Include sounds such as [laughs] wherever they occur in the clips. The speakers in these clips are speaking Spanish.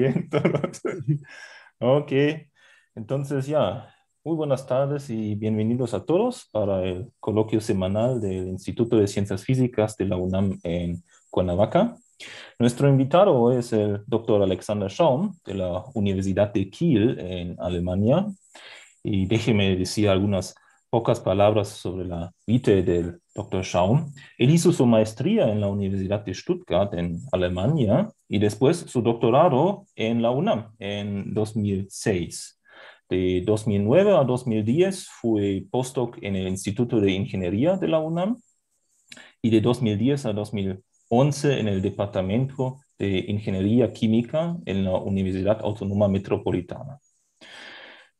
Bien, [laughs] ok, entonces ya, muy buenas tardes y bienvenidos a todos para el coloquio semanal del Instituto de Ciencias Físicas de la UNAM en Cuernavaca. Nuestro invitado es el doctor Alexander Schaum de la Universidad de Kiel en Alemania. Y déjeme decir algunas pocas palabras sobre la vida del doctor Schaum. Él hizo su maestría en la Universidad de Stuttgart, en Alemania, y después su doctorado en la UNAM en 2006. De 2009 a 2010 fue postdoc en el Instituto de Ingeniería de la UNAM y de 2010 a 2011 en el Departamento de Ingeniería Química en la Universidad Autónoma Metropolitana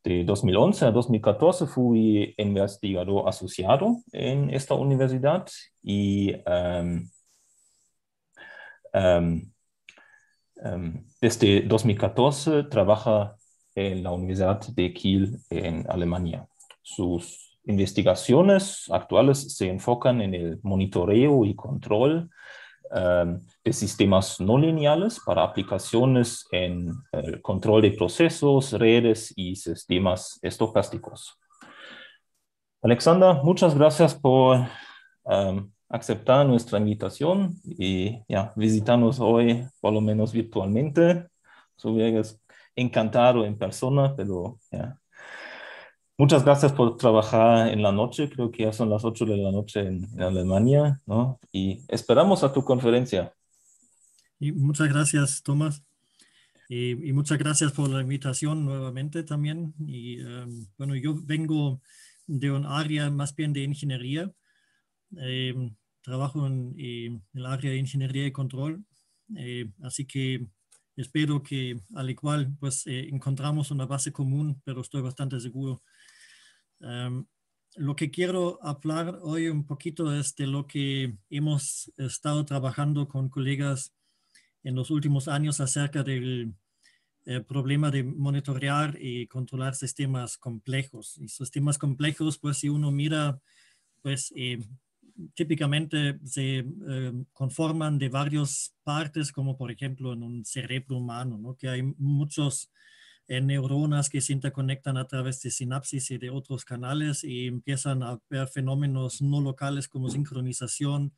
de 2011 a 2014 fui investigador asociado en esta universidad y em, em, em, desde 2014 trabaja en la Universidad de Kiel en Alemania. Sus investigaciones actuales se enfocan en el monitoreo y control Um, de sistemas no lineales para aplicaciones en el eh, control de procesos, redes y sistemas estocásticos. Alexander, muchas gracias por um, aceptar nuestra invitación y ya, visitarnos hoy, por lo menos virtualmente. encantado en persona, pero Muchas gracias por trabajar en la noche, creo que ya son las 8 de la noche en, Alemania, ¿no? Y esperamos a tu conferencia. Y muchas gracias, Tomás. Y, muchas gracias por la invitación nuevamente también. Y em, bueno, yo vengo de un área más bien de ingeniería. Em, trabajo en, el área de ingeniería y control. Eh, así que espero que al igual pues eh, encontramos una base común, pero estoy bastante seguro Em, lo que quiero hablar hoy un poquito es de lo que hemos estado trabajando con colegas en los últimos años acerca del eh, problema de monitorear y controlar sistemas complejos. Y sistemas complejos, pues si uno mira, pues eh, típicamente se em, conforman de varias partes, como por ejemplo en un cerebro humano, ¿no? que hay muchos en neuronas que se interconectan a través de sinapsis y de otros canales y empiezan a ver fenómenos no locales como sincronización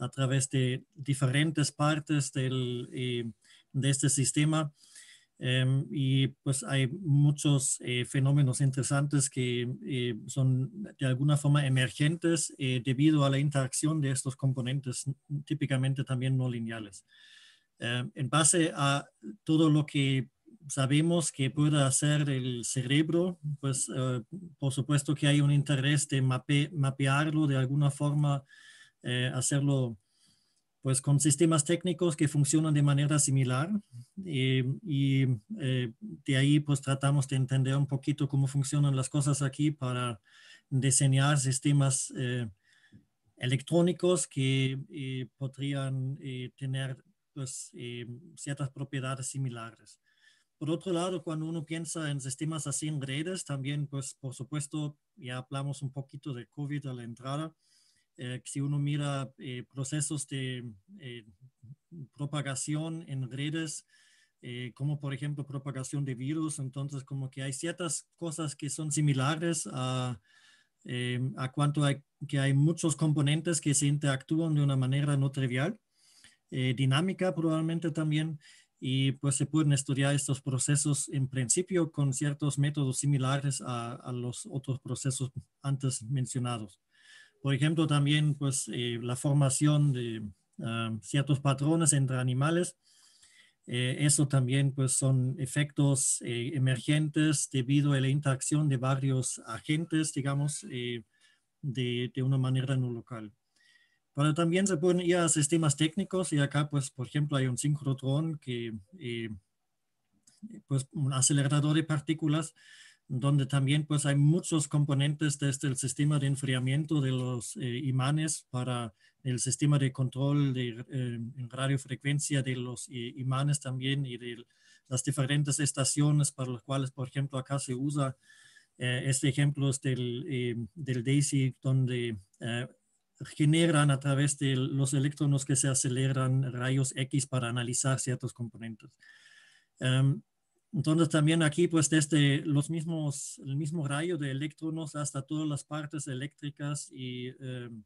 a través de diferentes partes eh, de este sistema. Em, y pues hay muchos eh, fenómenos interesantes que eh, son de alguna forma emergentes debido a la interacción de estos componentes típicamente también no lineales. Em, en base a todo lo que sabemos que puede hacer el cerebro, pues eh, por supuesto que hay un interés de mapearlo de alguna forma, eh, hacerlo pues con sistemas técnicos que funcionan de manera similar y eh, de ahí pues tratamos de entender un poquito cómo funcionan las cosas aquí para diseñar sistemas electrónicos que podrían tener pues, ciertas propiedades similares. Por otro lado, cuando uno piensa en sistemas así en redes, también, pues, por supuesto, ya hablamos un poquito de COVID a la entrada. Eh, si uno mira eh, procesos de eh, propagación en redes, como por ejemplo propagación de virus, entonces como que hay ciertas cosas que son similares a, a cuanto hay, que hay muchos componentes que se interactúan de una manera no trivial, dinámica probablemente también y pues se pueden estudiar estos procesos en principio con ciertos métodos similares a, los otros procesos antes mencionados. Por ejemplo, también pues eh, la formación de ah, ciertos patrones entre animales. Eh, eso también pues son efectos eh, emergentes debido a la interacción de varios agentes, digamos, de una manera no local. Pero también se pueden ir a sistemas técnicos y acá, pues, por ejemplo, hay un sincrotrón que, eh, pues, un acelerador de partículas, donde también, pues, hay muchos componentes desde este, el sistema de enfriamiento de los eh, imanes para el sistema de control de eh, radiofrecuencia de los imanes también y de las diferentes estaciones para las cuales, por ejemplo, acá se usa este ejemplo es del, del DAISY, donde generan a través de los electrones que se aceleran rayos X para analizar ciertos componentes. Em, entonces también aquí, pues desde los mismos, el mismo rayo de electrones hasta todas las partes eléctricas y em,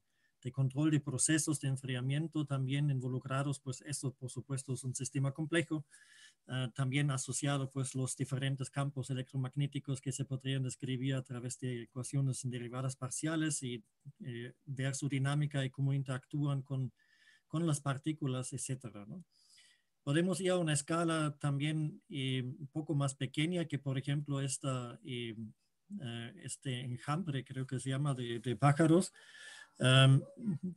de control de procesos de enfriamiento también involucrados, pues esto por supuesto es un sistema complejo, ah, también asociado pues los diferentes campos electromagnéticos que se podrían describir a través de ecuaciones en derivadas parciales y eh, ver su dinámica y cómo interactúan con, las partículas, etcétera, ¿no? Podemos ir a una escala también eh, un poco más pequeña que, por ejemplo, esta, eh, este enjambre, creo que se llama, de pájaros,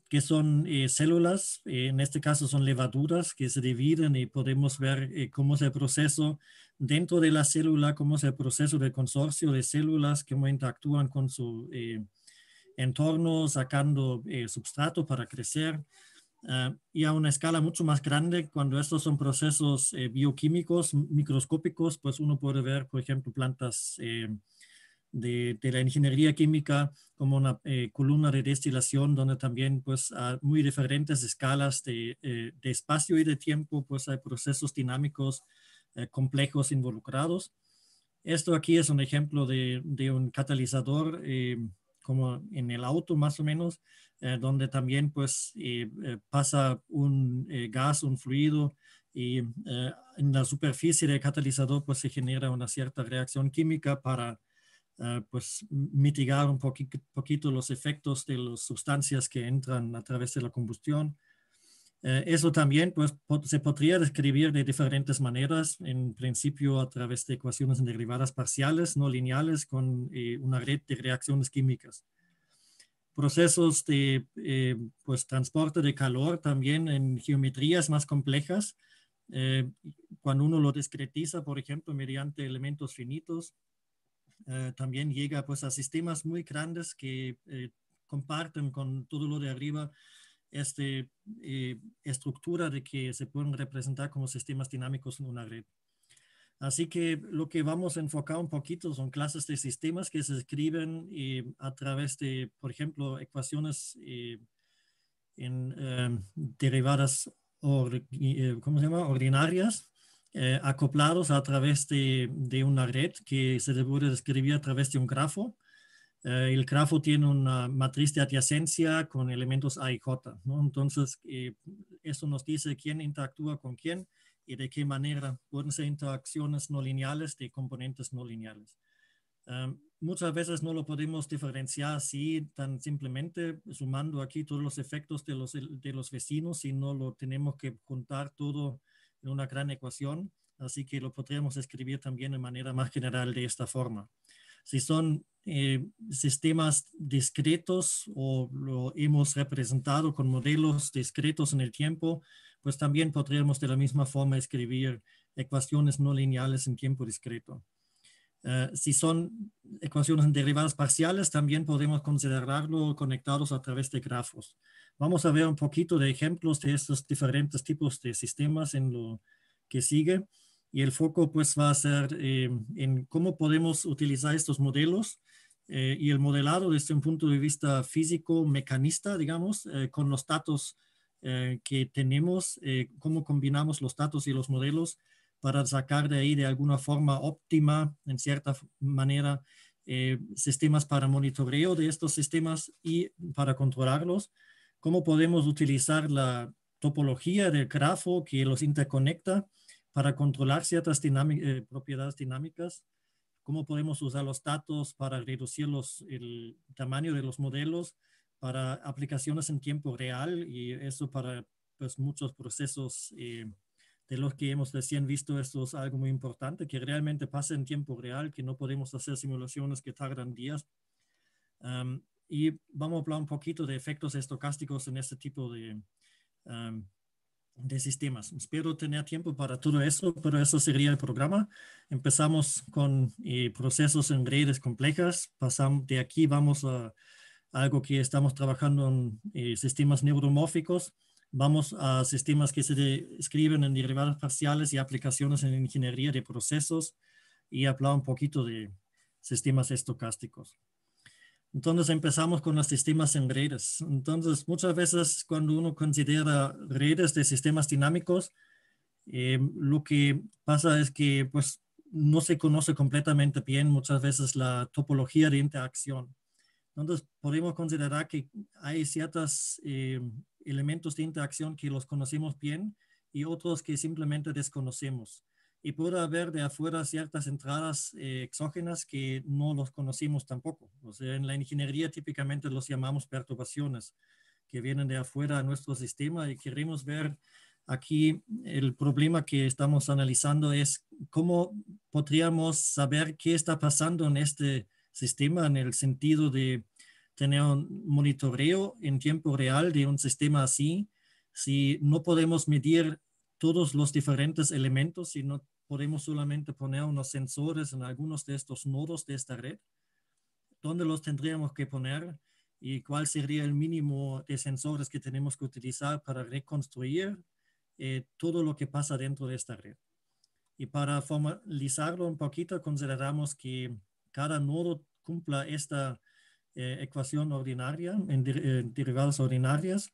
que son eh, células, eh, en este caso son levaduras que se dividen y podemos ver eh, cómo es el proceso dentro de la célula, cómo es el proceso del consorcio de células, que interactúan con su entorno, sacando substrato para crecer. Ah, y a una escala mucho más grande, cuando estos son procesos bioquímicos microscópicos, pues uno puede ver, por ejemplo, plantas de, la ingeniería química como una eh, columna de destilación donde también pues a muy diferentes escalas de, eh, espacio y de tiempo pues hay procesos dinámicos eh, complejos involucrados. Esto aquí es un ejemplo de, de un catalizador como en el auto más o menos, donde también pues pasa un gas, un fluido y en la superficie del catalizador pues se genera una cierta reacción química para Ah, pues mitigar un poquito los efectos de las sustancias que entran a través de la combustión. Eh, eso también pues, se podría describir de diferentes maneras, en principio a través de ecuaciones en derivadas parciales, no lineales, con eh, una red de reacciones químicas procesos de eh, pues, transporte de calor también en geometrías más complejas. cuando uno lo discretiza, por ejemplo, mediante elementos finitos, eh, también llega pues, a sistemas muy grandes que eh, comparten con todo lo de arriba esta eh, estructura de que se pueden representar como sistemas dinámicos en una red. Así que lo que vamos a enfocar un poquito son clases de sistemas que se escriben a través de, por ejemplo, ecuaciones en derivadas, o se llama? ordinarias, eh, acoplados a través de, una red que se puede describir a través de un grafo. Eh, el grafo tiene una matriz de adyacencia con elementos A y J. Entonces, eh, eso nos dice quién interactúa con quién y de qué manera pueden ser interacciones no lineales de componentes no lineales. Em, muchas veces no lo podemos diferenciar así tan simplemente sumando aquí todos los efectos de los, de los vecinos, sino lo tenemos que juntar todo una gran ecuación, así que lo podríamos escribir también de manera más general de esta forma. Si son eh, sistemas discretos o lo hemos representado con modelos discretos en el tiempo, pues también podríamos de la misma forma escribir ecuaciones no lineales en tiempo discreto. Eh, si son ecuaciones en derivadas parciales, también podemos considerarlo conectados a través de grafos. Vamos a ver un poquito de ejemplos de estos diferentes tipos de sistemas en lo que sigue. Y el foco pues va a ser eh, en cómo podemos utilizar estos modelos eh, y el modelado desde un punto de vista físico, mecanista, digamos, eh, con los datos que tenemos, cómo combinamos los datos y los modelos para sacar de ahí de alguna forma óptima, en cierta manera, sistemas para monitoreo de estos sistemas y para controlarlos cómo podemos utilizar la topología del grafo que los interconecta para controlar ciertas eh, propiedades dinámicas, cómo podemos usar los datos para reducir los, el tamaño de los modelos para aplicaciones en tiempo real y eso para pues, muchos procesos eh, de los que hemos recién visto, esto es algo muy importante, que realmente pase en tiempo real, que no podemos hacer simulaciones que tardan días. Y vamos a hablar un poquito de efectos estocásticos en este tipo um, de, sistemas. Espero tener tiempo para todo eso, pero eso sería el programa. Empezamos con eh, procesos en redes complejas. Pasamos de aquí, vamos a algo que estamos trabajando en eh, sistemas neuromórficos. Vamos a sistemas que se describen en derivadas parciales y aplicaciones en ingeniería de procesos y hablar un poquito de sistemas estocásticos. Entonces empezamos con los sistemas en redes. Entonces muchas veces cuando uno considera redes de sistemas dinámicos, eh, lo que pasa es que pues no se conoce completamente bien muchas veces la topología de interacción. Entonces podemos considerar que hay ciertos eh, elementos de interacción que los conocemos bien y otros que simplemente desconocemos y puede haber de afuera ciertas entradas eh, exógenas que no los conocimos tampoco. O sea, en la ingeniería típicamente los llamamos perturbaciones que vienen de afuera a nuestro sistema y queremos ver aquí el problema que estamos analizando es cómo podríamos saber qué está pasando en este sistema en el sentido de tener un monitoreo en tiempo real de un sistema así si no podemos medir todos los diferentes elementos y no podemos solamente poner unos sensores en algunos de estos nodos de esta red. ¿Dónde los tendríamos que poner? ¿Y cuál sería el mínimo de sensores que tenemos que utilizar para reconstruir eh, todo lo que pasa dentro de esta red? Y para formalizarlo un poquito, consideramos que cada nodo cumpla esta eh, ecuación ordinaria, en, eh, derivadas ordinarias,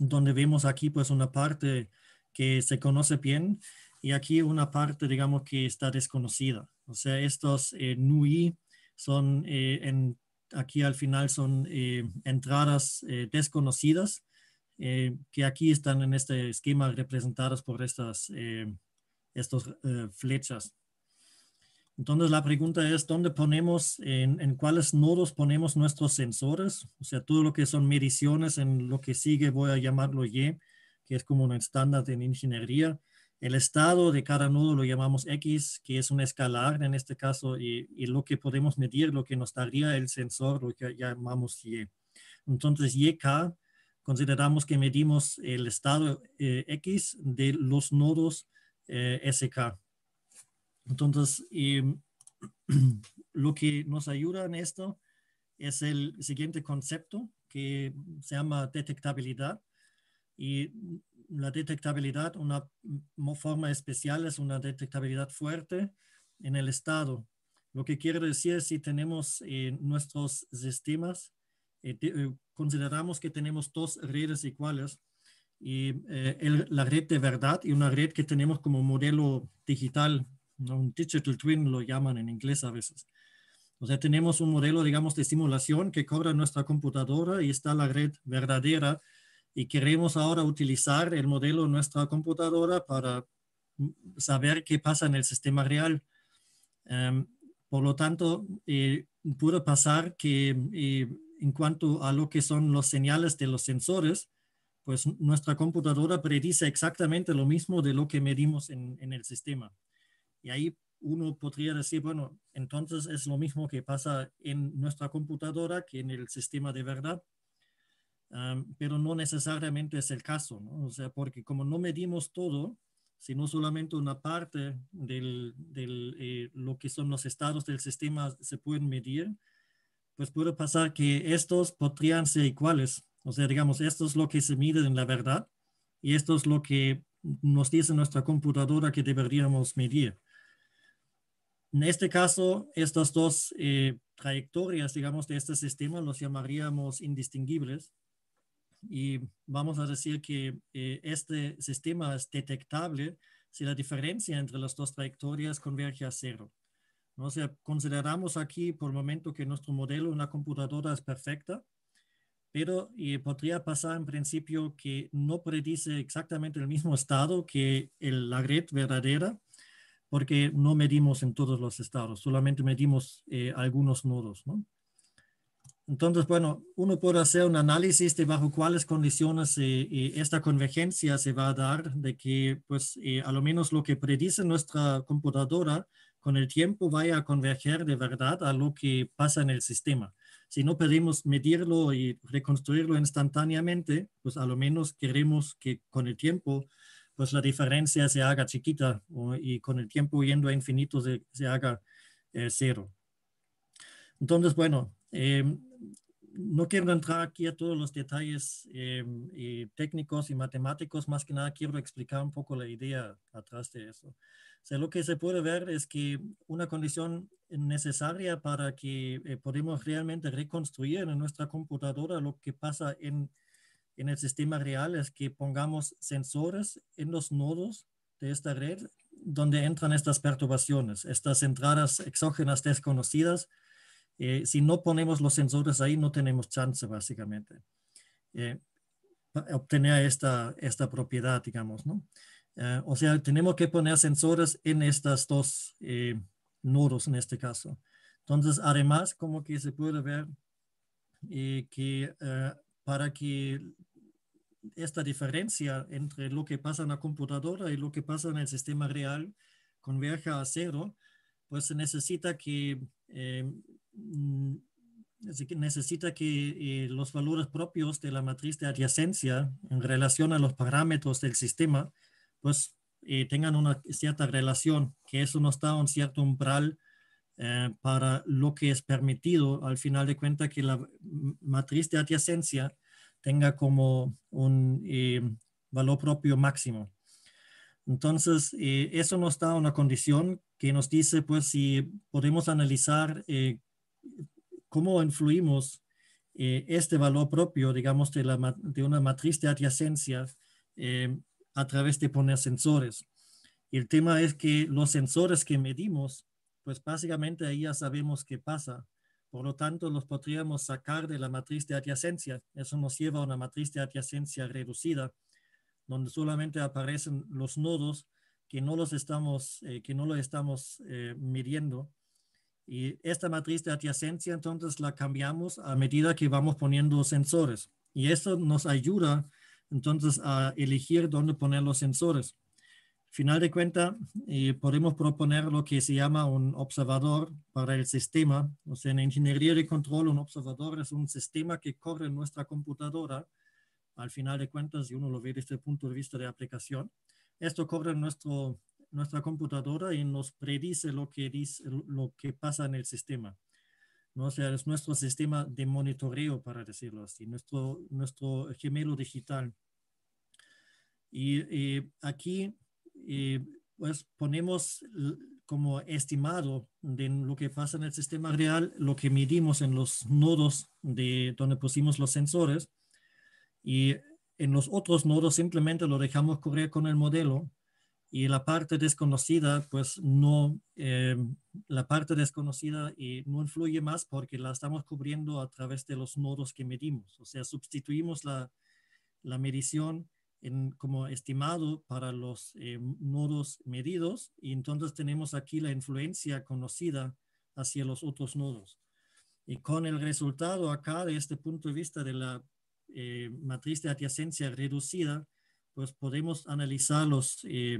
donde vemos aquí pues una parte que se conoce bien y aquí una parte, digamos, que está desconocida. O sea, estos eh, NUI son, eh, aquí al final son eh, entradas desconocidas que aquí están en este esquema representadas por estas estos, flechas. Entonces la pregunta es, ¿dónde ponemos, en, en, cuáles nodos ponemos nuestros sensores? O sea, todo lo que son mediciones en lo que sigue voy a llamarlo Y que es como un estándar en ingeniería. El estado de cada nodo lo llamamos X, que es un escalar en este caso, y, lo que podemos medir, lo que nos daría el sensor, lo que llamamos Y. Entonces, YK consideramos que medimos el estado eh, X de los nodos eh, SK. Entonces, [clears throat] lo que nos ayuda en esto es el siguiente concepto que se llama detectabilidad y la detectabilidad, una forma especial es una detectabilidad fuerte en el estado. Lo que quiero decir es si tenemos eh, nuestros sistemas, eh, eh, consideramos que tenemos dos redes iguales, y, la red de verdad y una red que tenemos como modelo digital, un digital twin lo llaman en inglés a veces. O sea, tenemos un modelo, digamos, de simulación que cobra nuestra computadora y está la red verdadera, y queremos ahora utilizar el modelo de nuestra computadora para saber qué pasa en el sistema real. Em, por lo tanto, eh, puede pasar que eh, en cuanto a lo que son los señales de los sensores, pues nuestra computadora predice exactamente lo mismo de lo que medimos en, en el sistema. Y ahí uno podría decir, bueno, entonces es lo mismo que pasa en nuestra computadora que en el sistema de verdad pero no necesariamente es el caso, O sea, porque como no medimos todo, sino solamente una parte de del, eh, lo que son los estados del sistema se pueden medir, pues puede pasar que estos podrían ser iguales. O sea, digamos, esto es lo que se mide en la verdad y esto es lo que nos dice nuestra computadora que deberíamos medir. En este caso, estas dos eh, trayectorias, digamos, de este sistema los llamaríamos indistinguibles y vamos a decir que eh, este sistema es detectable si la diferencia entre las dos trayectorias converge a cero. ¿No? O sea, consideramos aquí por el momento que nuestro modelo en computadora es perfecta, pero eh, podría pasar en principio que no predice exactamente el mismo estado que el, la red verdadera, porque no medimos en todos los estados, solamente medimos eh, algunos nodos. ¿no? Entonces, bueno, uno puede hacer un análisis de bajo cuáles condiciones eh, eh, esta convergencia se va a dar, de que, pues, eh, a lo menos lo que predice nuestra computadora con el tiempo vaya a converger de verdad a lo que pasa en el sistema. Si no podemos medirlo y reconstruirlo instantáneamente, pues a lo menos queremos que con el tiempo pues la diferencia se haga chiquita y con el tiempo yendo a infinito se, haga eh, cero. Entonces, bueno, em, no quiero entrar aquí a todos los detalles em, técnicos y matemáticos, más que nada quiero explicar un poco la idea atrás de eso. lo que se puede ver es que una condición necesaria para que eh, podamos realmente reconstruir en nuestra computadora lo que pasa en, en el sistema real es que pongamos sensores en los nodos de esta red donde entran estas perturbaciones, estas entradas exógenas desconocidas eh, si no ponemos los sensores ahí, no tenemos chance básicamente. Eh, obtener esta, esta propiedad, digamos, ¿no? Eh, o sea, tenemos que poner sensores en estos dos eh, nodos en este caso. Entonces, además, como que se puede ver que para que esta diferencia entre lo que pasa en la computadora y lo que pasa en el sistema real converja a cero, pues se necesita que eh, mm, así que necesita que eh, los valores propios de la matriz de adyacencia en relación a los parámetros del sistema, pues eh, tengan una cierta relación, que eso nos da un cierto umbral para lo que es permitido al final de cuentas que la matriz de adyacencia tenga como un valor propio máximo. Entonces, eh, eso nos da una condición que nos dice, pues, si podemos analizar eh, cómo influimos eh, este valor propio, digamos, de, una matriz de adyacencia a través de poner sensores. el tema es que los sensores que medimos, pues básicamente ahí ya sabemos qué pasa. Por lo tanto, los podríamos sacar de la matriz de adyacencia. Eso nos lleva a una matriz de adyacencia reducida donde solamente aparecen los nodos que no los estamos, eh, que no los estamos eh, midiendo. Y esta matriz de adyacencia entonces la cambiamos a medida que vamos poniendo sensores. Y eso nos ayuda entonces a elegir dónde poner los sensores. Final de cuenta, eh, podemos proponer lo que se llama un observador para el sistema. O sea, en ingeniería de control, un observador es un sistema que corre en nuestra computadora al final de cuentas, si uno lo ve desde el punto de vista de aplicación, esto cobra nuestro, nuestra computadora y nos predice lo que, pasa en el sistema. ¿no? O sea, es nuestro sistema de monitoreo, para decirlo así, nuestro, gemelo digital. Y aquí pues ponemos como estimado de lo que pasa en el sistema real, lo que medimos en los nodos de donde pusimos los sensores y en los otros nodos simplemente lo dejamos cubrir con el modelo y la parte desconocida, pues no, eh, la parte desconocida y no influye más porque la estamos cubriendo a través de los nodos que medimos. O sea, sustituimos la, medición en, como estimado para los nodos eh, medidos y entonces tenemos aquí la influencia conocida hacia los otros nodos. Y con el resultado acá de este punto de vista de la eh, matriz de adyacencia reducida, pues podemos analizar los, eh,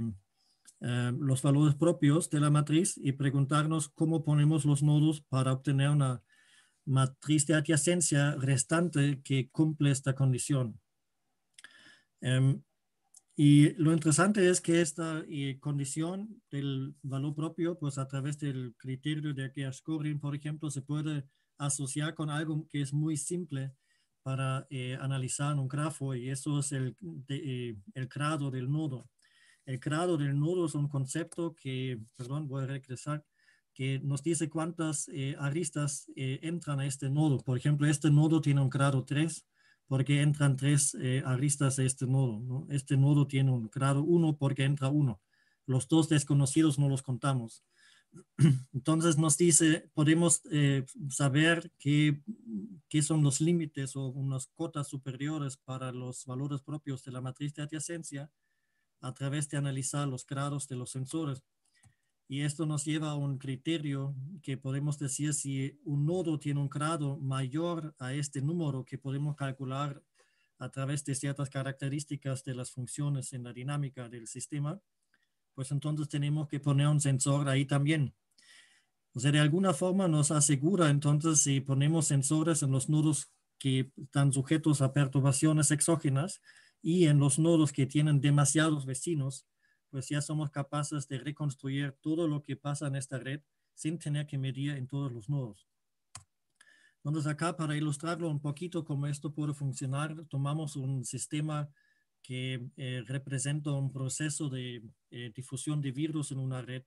eh, los valores propios de la matriz y preguntarnos cómo ponemos los nodos para obtener una matriz de adyacencia restante que cumple esta condición. Em, y lo interesante es que esta condición del valor propio, pues a través del criterio de Gerscorin, por ejemplo, se puede asociar con algo que es muy simple, para eh, analizar un grafo y eso es el, eh, el grado del nodo. El grado del nodo es un concepto que, perdón, voy a regresar, que nos dice cuántas eh, aristas entran a este nodo. Por ejemplo, este nodo tiene un grado 3 porque entran tres aristas a este nodo. Este nodo tiene un grado 1 porque entra 1. Los dos desconocidos no los contamos. [clears throat] Entonces nos dice, podemos eh, saber qué, qué son los límites o unas cotas superiores para los valores propios de la matriz de adyacencia a través de analizar los grados de los sensores. Y esto nos lleva a un criterio que podemos decir si un nodo tiene un grado mayor a este número que podemos calcular a través de ciertas características de las funciones en la dinámica del sistema, pues entonces tenemos que poner un sensor ahí también. O sea, de alguna forma nos asegura entonces si ponemos sensores en los nodos que están sujetos a perturbaciones exógenas y en los nodos que tienen demasiados vecinos, pues ya somos capaces de reconstruir todo lo que pasa en esta red sin tener que medir en todos los nodos. Entonces acá para ilustrarlo un poquito cómo esto puede funcionar, tomamos un sistema que eh, representa un proceso de eh, difusión de virus en una red.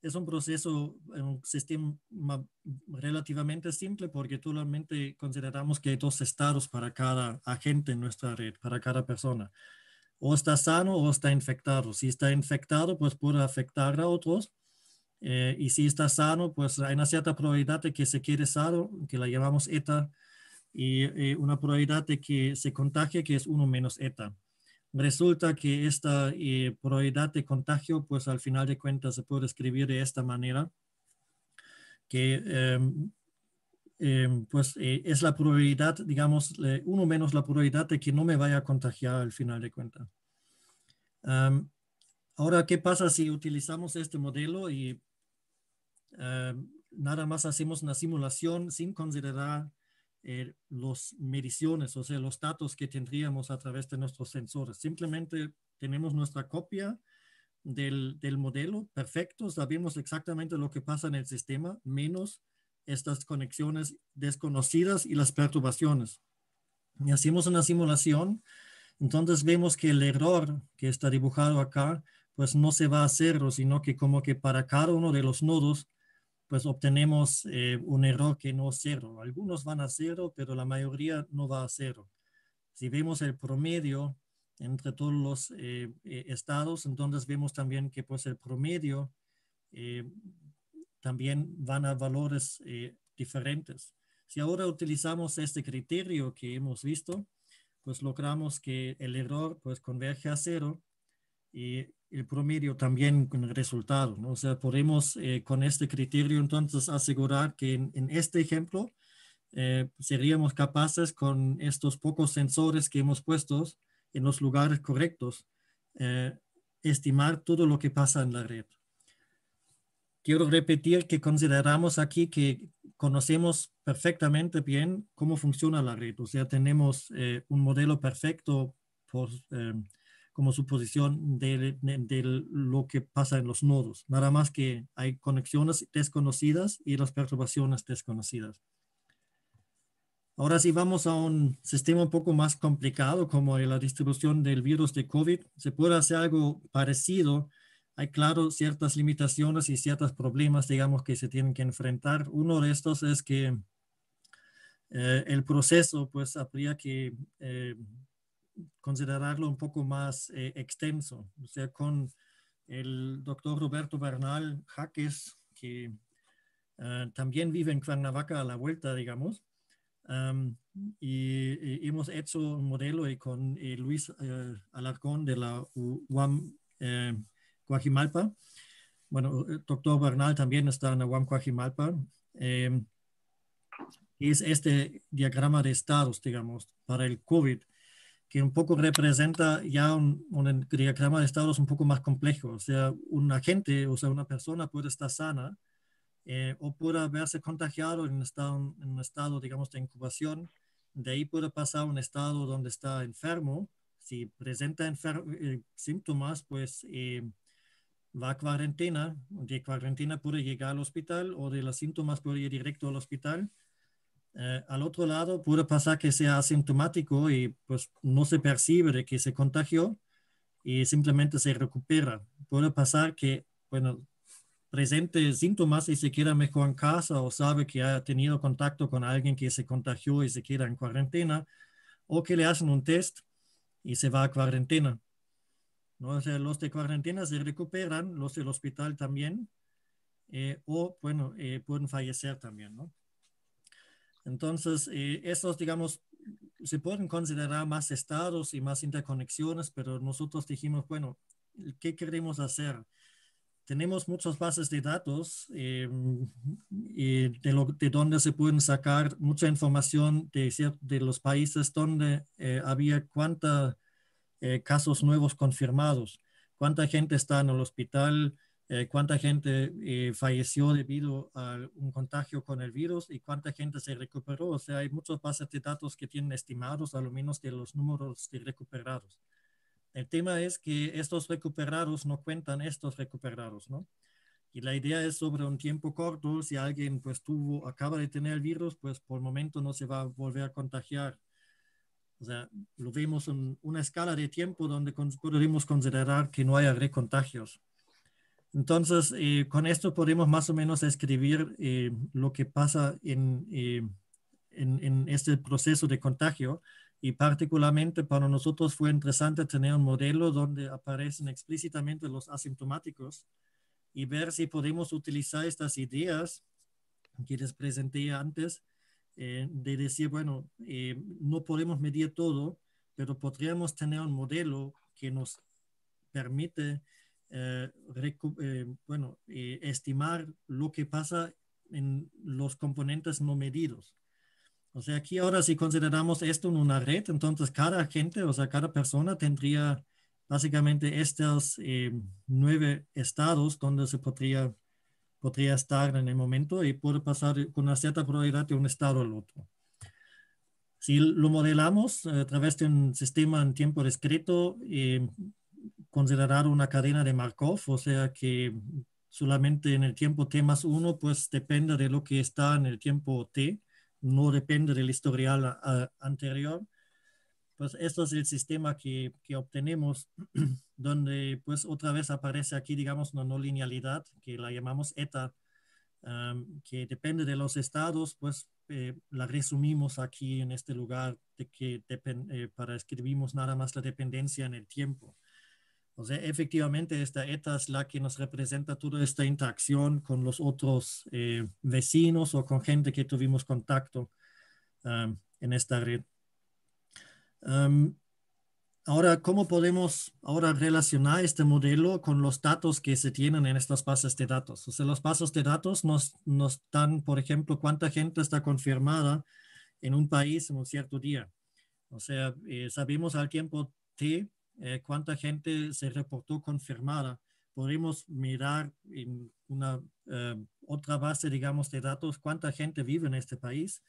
Es un proceso, un sistema relativamente simple porque solamente consideramos que hay dos estados para cada agente en nuestra red, para cada persona. O está sano o está infectado. Si está infectado, pues puede afectar a otros. Eh, y si está sano, pues hay una cierta probabilidad de que se quede sano, que la llamamos ETA, y una probabilidad de que se contagie, que es uno menos ETA resulta que esta eh, probabilidad de contagio, pues al final de cuentas se puede escribir de esta manera, que em, em, pues eh, es la probabilidad, digamos, uno menos la probabilidad de que no me vaya a contagiar al final de cuentas. Em, ahora, ¿qué pasa si utilizamos este modelo y nada más hacemos una simulación sin considerar eh, las mediciones, o sea, los datos que tendríamos a través de nuestros sensores. Simplemente tenemos nuestra copia del, modelo perfecto, sabemos exactamente lo que pasa en el sistema, menos estas conexiones desconocidas y las perturbaciones. Y hacemos una simulación, entonces vemos que el error que está dibujado acá, pues no se va a hacer, sino que como que para cada uno de los nodos pues obtenemos eh, un error que no es cero. Algunos van a cero, pero la mayoría no va a cero. Si vemos el promedio entre todos los eh, eh, estados, entonces vemos también que pues el promedio también van a valores diferentes. Si ahora utilizamos este criterio que hemos visto, pues logramos que el error pues converge a cero y el promedio también con el resultado. ¿no? O sea, podemos eh, con este criterio entonces asegurar que en, este ejemplo eh, seríamos capaces con estos pocos sensores que hemos puesto en los lugares correctos, eh, estimar todo lo que pasa en la red. Quiero repetir que consideramos aquí que conocemos perfectamente bien cómo funciona la red. O sea, tenemos un modelo perfecto por como suposición de, lo que pasa en los nodos, nada más que hay conexiones desconocidas y las perturbaciones desconocidas. Ahora sí vamos a un sistema un poco más complicado como la distribución del virus de COVID. Se puede hacer algo parecido. Hay, claro, ciertas limitaciones y ciertos problemas, digamos, que se tienen que enfrentar. Uno de estos es que eh, el proceso, pues, habría que eh, considerarlo un poco más eh, extenso, o sea, con el doctor Roberto Bernal Jaques, que eh, también vive en Cuernavaca a la vuelta, digamos. y, hemos hecho un modelo con eh, Luis Alarcón de la UAM Bueno, el doctor Bernal también está en la UAM Guajimalpa. Em, es este diagrama de estados, digamos, para el COVID que un poco representa ya un, un, diagrama de estados un poco más complejo. O sea, un agente, o sea, una persona puede estar sana eh, o puede haberse contagiado en un, estado, en estado, digamos, de incubación. De ahí puede pasar a un estado donde está enfermo. Si presenta enfer eh, síntomas, pues eh, va a cuarentena. De cuarentena puede llegar al hospital o de los síntomas puede ir directo al hospital eh, al otro lado, puede pasar que sea asintomático y pues no se percibe de que se contagió y simplemente se recupera. Puede pasar que, bueno, presente síntomas y se queda mejor en casa o sabe que ha tenido contacto con alguien que se contagió y se queda en cuarentena o que le hacen un test y se va a cuarentena. ¿No? sea, los de cuarentena se recuperan, los del hospital también, eh, o bueno, eh, pueden fallecer también, ¿no? Entonces, estos eh, esos, digamos, se pueden considerar más estados y más interconexiones, pero nosotros dijimos, bueno, ¿qué queremos hacer? Tenemos muchas bases de datos eh, de, donde se pueden sacar mucha información de, los países donde eh, había cuántos casos nuevos confirmados, cuánta gente está en el hospital, eh, cuánta gente eh, falleció debido a un contagio con el virus y cuánta gente se recuperó. O sea, hay muchos bases de datos que tienen estimados al menos de los números de recuperados. El tema es que estos recuperados no cuentan estos recuperados, ¿no? Y la idea es sobre un tiempo corto, si alguien pues tuvo, acaba de tener el virus, pues por el momento no se va a volver a contagiar. O sea, lo vemos en una escala de tiempo donde podemos considerar que no haya recontagios. Entonces, eh, con esto podemos más o menos escribir eh, lo que pasa en, eh, en, en, este proceso de contagio. Y particularmente para nosotros fue interesante tener un modelo donde aparecen explícitamente los asintomáticos y ver si podemos utilizar estas ideas que les presenté antes, de decir, bueno, no podemos medir todo, pero podríamos tener un modelo que nos permite eh, eh, bueno, eh, estimar lo que pasa en los componentes no medidos. O sea, aquí ahora si consideramos esto en una red, entonces cada agente, o sea, cada persona tendría básicamente estos nueve estados donde se podría, podría estar en el momento y puede pasar con una cierta probabilidad de un estado al otro. Si lo modelamos a través de un sistema en tiempo discreto, considerar una cadena de Markov, o sea que solamente en el tiempo t más 1, pues depende de lo que está en el tiempo t, no depende del historial anterior. Pues esto es el sistema que, que, obtenemos, [clears throat] donde pues otra vez aparece aquí, digamos, una no linealidad, que la llamamos eta, um, que depende de los estados, pues eh, la resumimos aquí en este lugar de que eh, para escribimos nada más la dependencia en el tiempo. O sea, efectivamente, esta ETA es la que nos representa toda esta interacción con los otros eh, vecinos o con gente que tuvimos contacto um, en esta red. Um, ahora, ¿cómo podemos ahora relacionar este modelo con los datos que se tienen en estas bases de datos? O sea, los bases de datos nos, nos dan, por ejemplo, cuánta gente está confirmada en un país en un cierto día. O sea, eh, sabemos al tiempo T eh, cuánta gente se reportó confirmada. Podemos mirar en una eh, otra base, digamos, de datos cuánta gente vive en este país.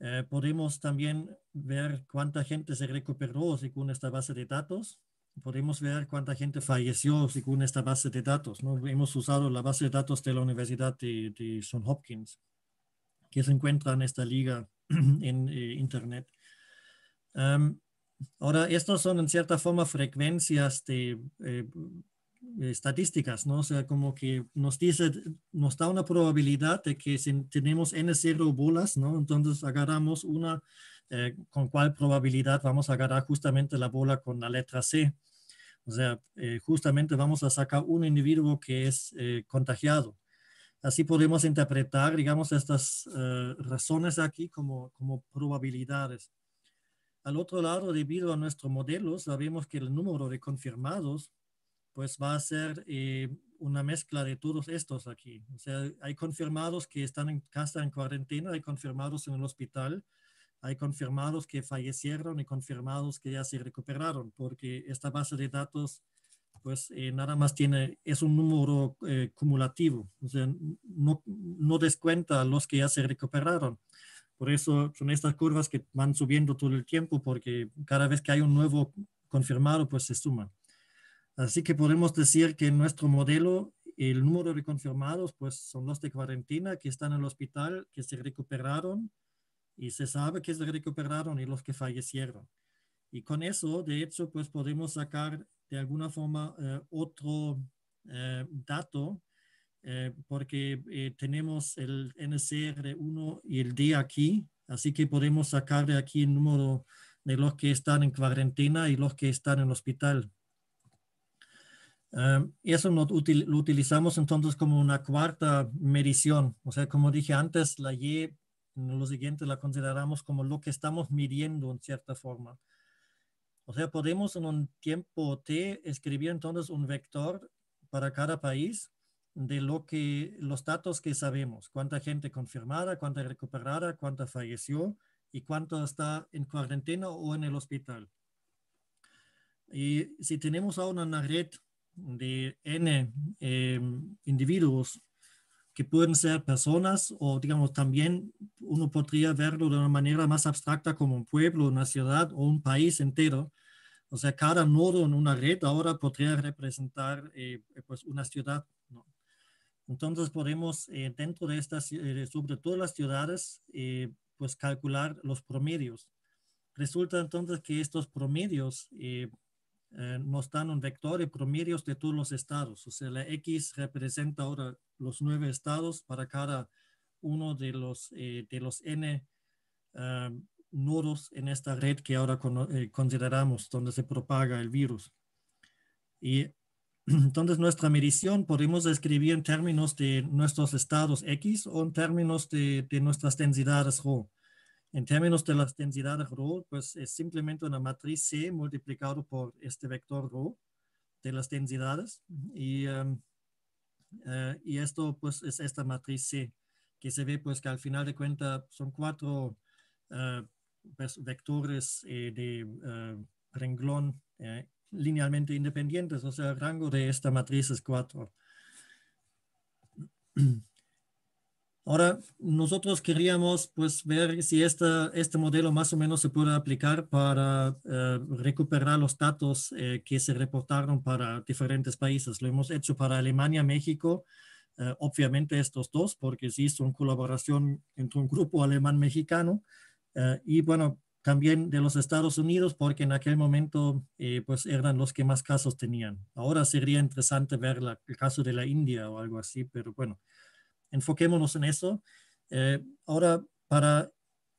Eh, podemos también ver cuánta gente se recuperó según esta base de datos. Podemos ver cuánta gente falleció según esta base de datos. ¿no? Hemos usado la base de datos de la Universidad de, de John Hopkins, que se encuentra en esta liga [clears throat] en Internet. Em, Ahora, estos son en cierta forma frecuencias de eh, estadísticas, ¿no? O sea, como que nos dice, nos da una probabilidad de que si tenemos N0 bolas, ¿no? Entonces agarramos una, eh, con cuál probabilidad vamos a agarrar justamente la bola con la letra C. O sea, eh, justamente vamos a sacar un individuo que es contagiado. Así podemos interpretar, digamos, estas razones aquí como, como probabilidades. Al otro lado, debido a nuestro modelo, sabemos que el número de confirmados pues va a ser eh, una mezcla de todos estos aquí. O sea, hay confirmados que están en casa en cuarentena, hay confirmados en el hospital, hay confirmados que fallecieron y confirmados que ya se recuperaron, porque esta base de datos pues eh, nada más tiene, es un número eh, cumulativo, o sea, no, no descuenta los que ya se recuperaron. Por eso son estas curvas que van subiendo todo el tiempo, porque cada vez que hay un nuevo confirmado, pues se suman. Así que podemos decir que en nuestro modelo, el número de confirmados, pues son los de cuarentena que están en el hospital, que se recuperaron y se sabe que se recuperaron y los que fallecieron. Y con eso, de hecho, pues podemos sacar de alguna forma eh, otro eh, dato eh, porque eh, tenemos el NCR1 y el D aquí, así que podemos sacar de aquí el número de los que están en cuarentena y los que están en hospital. Eh, eso lo, lo utilizamos entonces como una cuarta medición. O sea, como dije antes, la Y en lo siguiente la consideramos como lo que estamos midiendo en cierta forma. O sea, podemos en un tiempo T escribir entonces un vector para cada país de lo que los datos que sabemos, cuánta gente confirmada, cuánta recuperada, cuánta falleció y cuánto está en cuarentena o en el hospital. Y si tenemos ahora una red de N eh, individuos que pueden ser personas o digamos también uno podría verlo de una manera más abstracta como un pueblo, una ciudad o un país entero. O sea, cada nodo en una red ahora podría representar eh, pues una ciudad entonces podemos eh, dentro de estas, eh, sobre todas las ciudades, eh, pues calcular los promedios. Resulta entonces que estos promedios nos dan un vector de promedios de todos los estados. O sea, la X representa ahora los nueve estados para cada uno de los, de los N nodos en esta red que ahora consideramos donde se propaga el virus. Y [clears throat] Entonces, nuestra medición podemos escribir en términos de nuestros estados X o en términos de, nuestras densidades rho. En términos de las densidades rho, pues es simplemente una matriz C multiplicado por este vector rho de las densidades. Y, em, eh, y esto, pues, es esta matriz C, que se ve, pues, que al final de cuentas son cuatro eh, pues, vectores eh, de renglón eh, linealmente independientes, o sea, el rango de esta matriz es 4. Ahora, nosotros queríamos pues, ver si esta, este modelo más o menos se puede aplicar para eh, recuperar los datos eh, que se reportaron para diferentes países. Lo hemos hecho para Alemania, México, eh, obviamente estos dos, porque se hizo en colaboración entre un grupo alemán-mexicano. y bueno, también de los Estados Unidos, porque en aquel momento eh, pues eran los que más casos tenían. Ahora sería interesante ver el caso de la India o algo así, pero bueno, enfoquémonos en eso. Eh, ahora, para,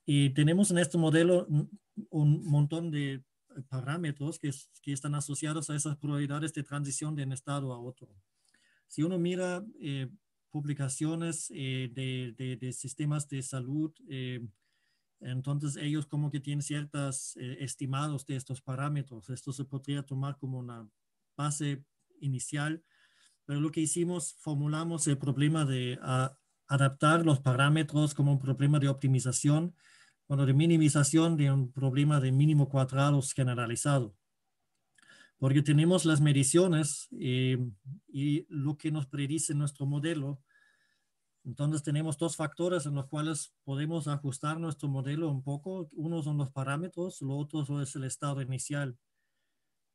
y eh, tenemos en este modelo un montón de parámetros que, están asociados a esas probabilidades de transición de un estado a otro. Si uno mira publicaciones de, de, sistemas de salud, entonces ellos como que tienen ciertos eh, estimados de estos parámetros. Esto se podría tomar como una base inicial, pero lo que hicimos, formulamos el problema de adaptar los parámetros como un problema de optimización, bueno, de minimización de un problema de mínimo cuadrados generalizado. Porque tenemos las mediciones eh, y lo que nos predice nuestro modelo entonces tenemos dos factores en los cuales podemos ajustar nuestro modelo un poco. Uno son los parámetros, lo otro es el estado inicial.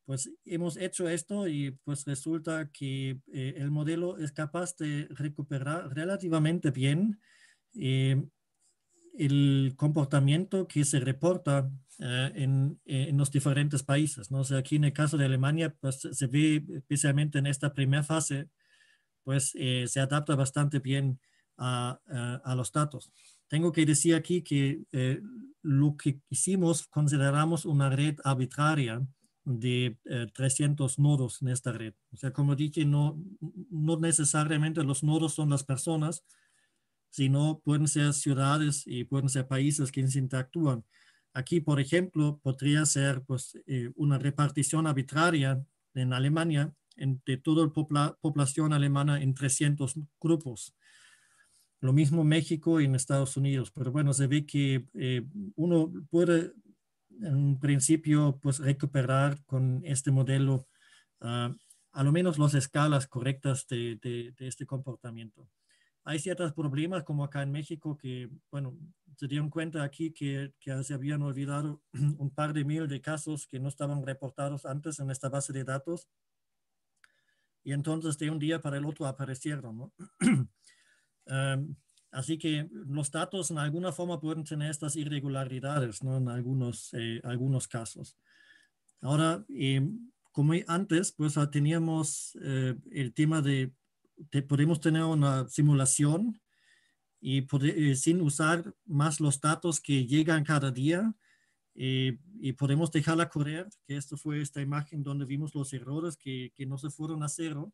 Pues hemos hecho esto y pues resulta que eh, el modelo es capaz de recuperar relativamente bien eh, el comportamiento que se reporta eh, en, los diferentes países. ¿no? sé aquí en el caso de Alemania pues, se ve especialmente en esta primera fase, pues se adapta bastante bien a, los datos. Tengo que decir aquí que eh, lo que hicimos, consideramos una red arbitraria de 300 eh, nodos en esta red. O sea, como dije, no, no necesariamente los nodos son las personas, sino pueden ser ciudades y pueden ser países que interactúan. Aquí, por ejemplo, podría ser pues, eh, una repartición arbitraria en Alemania entre toda la población alemana en 300 grupos. Lo mismo México y en Estados Unidos, pero bueno, se ve que eh, uno puede en principio pues recuperar con este modelo ah, a lo menos las escalas correctas de, este comportamiento. Hay ciertos problemas como acá en México que, bueno, se dieron cuenta aquí que, que se habían olvidado [clears throat] un par de mil de casos que no estaban reportados antes en esta base de datos y entonces de un día para el otro aparecieron. ¿no? [clears throat] Em, así que los datos en alguna forma pueden tener estas irregularidades ¿no? en algunos, eh, casos. Ahora, em, como antes, pues ah, teníamos eh, el tema de, que podemos tener una simulación y eh, sin usar más los datos que llegan cada día, y podemos dejarla correr, que esto fue esta imagen donde vimos los errores que no se fueron a cero,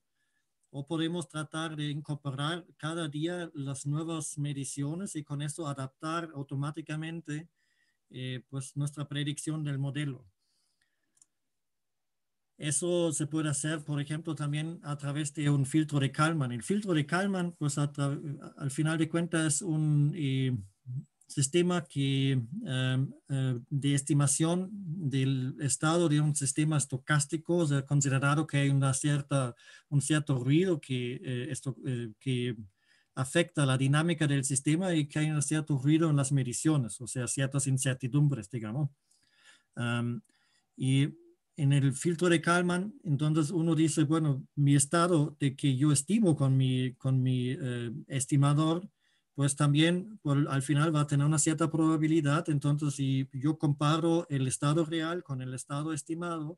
o podemos tratar de incorporar cada día las nuevas mediciones y con eso adaptar automáticamente eh, pues nuestra predicción del modelo. Eso se puede hacer, por ejemplo, también a través de un filtro de Kalman. El filtro de Kalman, pues al final de cuentas es un... Eh, sistema que, em, eh, de estimación del estado de un sistema estocástico, se sea, considerado que hay una cierta, un cierto ruido que, eh, esto, eh, que afecta la dinámica del sistema y que hay un cierto ruido en las mediciones, o sea, ciertas incertidumbres, digamos. Em, y en el filtro de Kalman, entonces uno dice, bueno, mi estado de que yo estimo con mi, con mi estimador, pues también al final va a tener una cierta probabilidad. Entonces, si yo comparo el estado real con el estado estimado,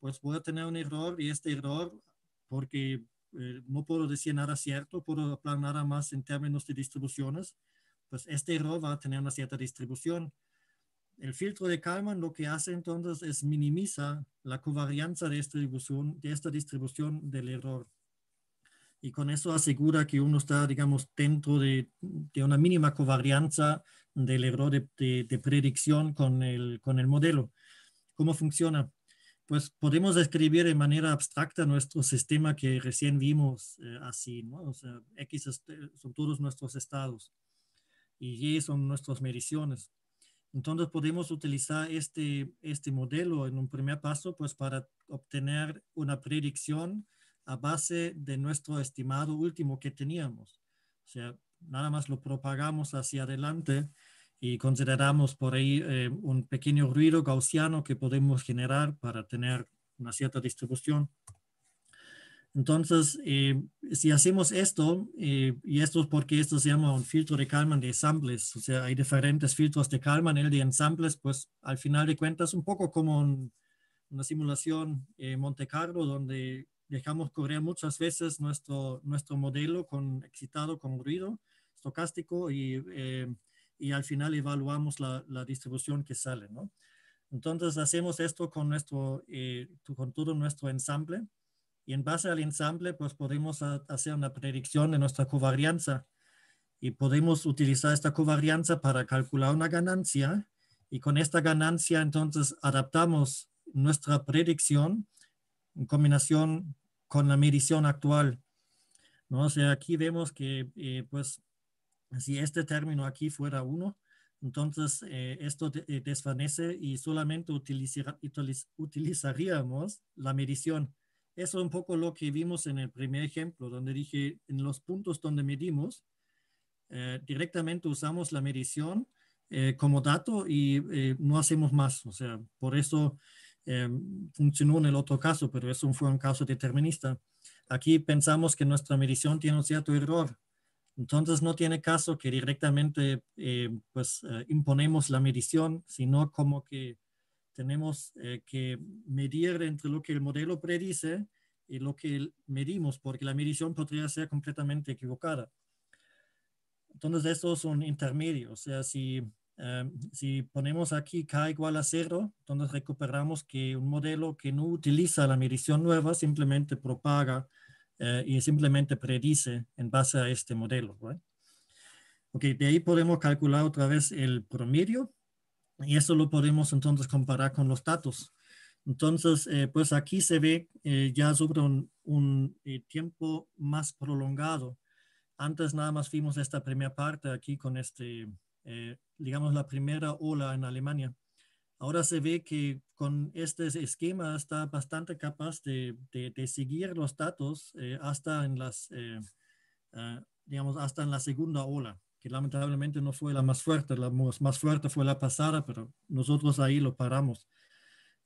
pues voy a tener un error y este error, porque eh, no puedo decir nada cierto, puedo hablar nada más en términos de distribuciones, pues este error va a tener una cierta distribución. El filtro de Kalman lo que hace entonces es minimiza la covarianza de, distribución, de esta distribución del error y con eso asegura que uno está, digamos, dentro de, de una mínima covarianza del error de, predicción con el, con el modelo. ¿Cómo funciona? Pues podemos describir de manera abstracta nuestro sistema que recién vimos eh, así, ¿no? X son todos nuestros estados y Y son nuestras mediciones. Entonces podemos utilizar este, este modelo en un primer paso pues para obtener una predicción a base de nuestro estimado último que teníamos. O sea, nada más lo propagamos hacia adelante y consideramos por ahí eh, un pequeño ruido gaussiano que podemos generar para tener una cierta distribución. Entonces, eh, si hacemos esto, eh, y esto es porque esto se llama un filtro de Kalman de ensambles, o sea, hay diferentes filtros de Kalman, el de ensambles, pues al final de cuentas, un poco como una simulación eh, Monte Carlo, donde dejamos correr muchas veces nuestro, nuestro modelo con excitado, con ruido estocástico y, eh, y al final evaluamos la, la distribución que sale. ¿no? Entonces hacemos esto con, nuestro, eh, con todo nuestro ensamble y en base al ensamble pues podemos hacer una predicción de nuestra covarianza y podemos utilizar esta covarianza para calcular una ganancia y con esta ganancia entonces adaptamos nuestra predicción en combinación con la medición actual. ¿no? O sea, aquí vemos que, eh, pues, si este término aquí fuera uno, entonces eh, esto eh, desvanece y solamente utilizaríamos la medición. Eso es un poco lo que vimos en el primer ejemplo, donde dije, en los puntos donde medimos, directamente usamos la medición como dato y no hacemos más. O sea, por eso eh, funcionó en el otro caso, pero eso fue un caso determinista. Aquí pensamos que nuestra medición tiene un cierto error. Entonces no tiene caso que directamente eh, pues eh, imponemos la medición, sino como que tenemos que medir entre lo que el modelo predice y lo que medimos, porque la medición podría ser completamente equivocada. Entonces, es un intermedio, O sea, si Em, si ponemos aquí k igual a cero, entonces recuperamos que un modelo que no utiliza la medición nueva simplemente propaga eh, y simplemente predice en base a este modelo. Ok, de ahí podemos calcular otra vez el promedio y eso lo podemos entonces comparar con los datos. Entonces, eh, pues aquí se ve eh, ya sobre un, tiempo más prolongado. Antes nada más vimos esta primera parte aquí con este eh, digamos, la primera ola en Alemania. Ahora se ve que con este esquema está bastante capaz de, seguir los datos eh, hasta, en las, eh, eh, digamos, hasta en la segunda ola, que lamentablemente no fue la más fuerte, la más fuerte fue la pasada, pero nosotros ahí lo paramos.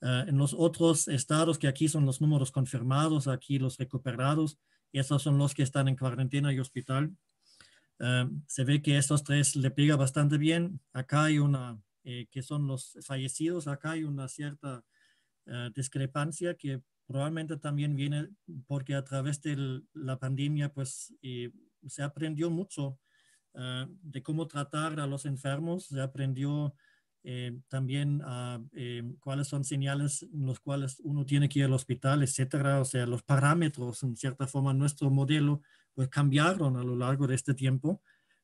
en los otros estados, que aquí son los números confirmados, aquí los recuperados, esos son los que están en cuarentena y hospital, Em, se ve que estos tres le pega bastante bien. Acá hay una, eh, que son los fallecidos, acá hay una cierta eh, discrepancia que probablemente también viene porque a través de la pandemia pues eh, se aprendió mucho de cómo tratar a los enfermos, se aprendió también cuáles son señales en los cuales uno tiene que ir al hospital, etcétera, o sea, los parámetros, en cierta forma, nuestro modelo pues cambiaron a lo largo de este tiempo,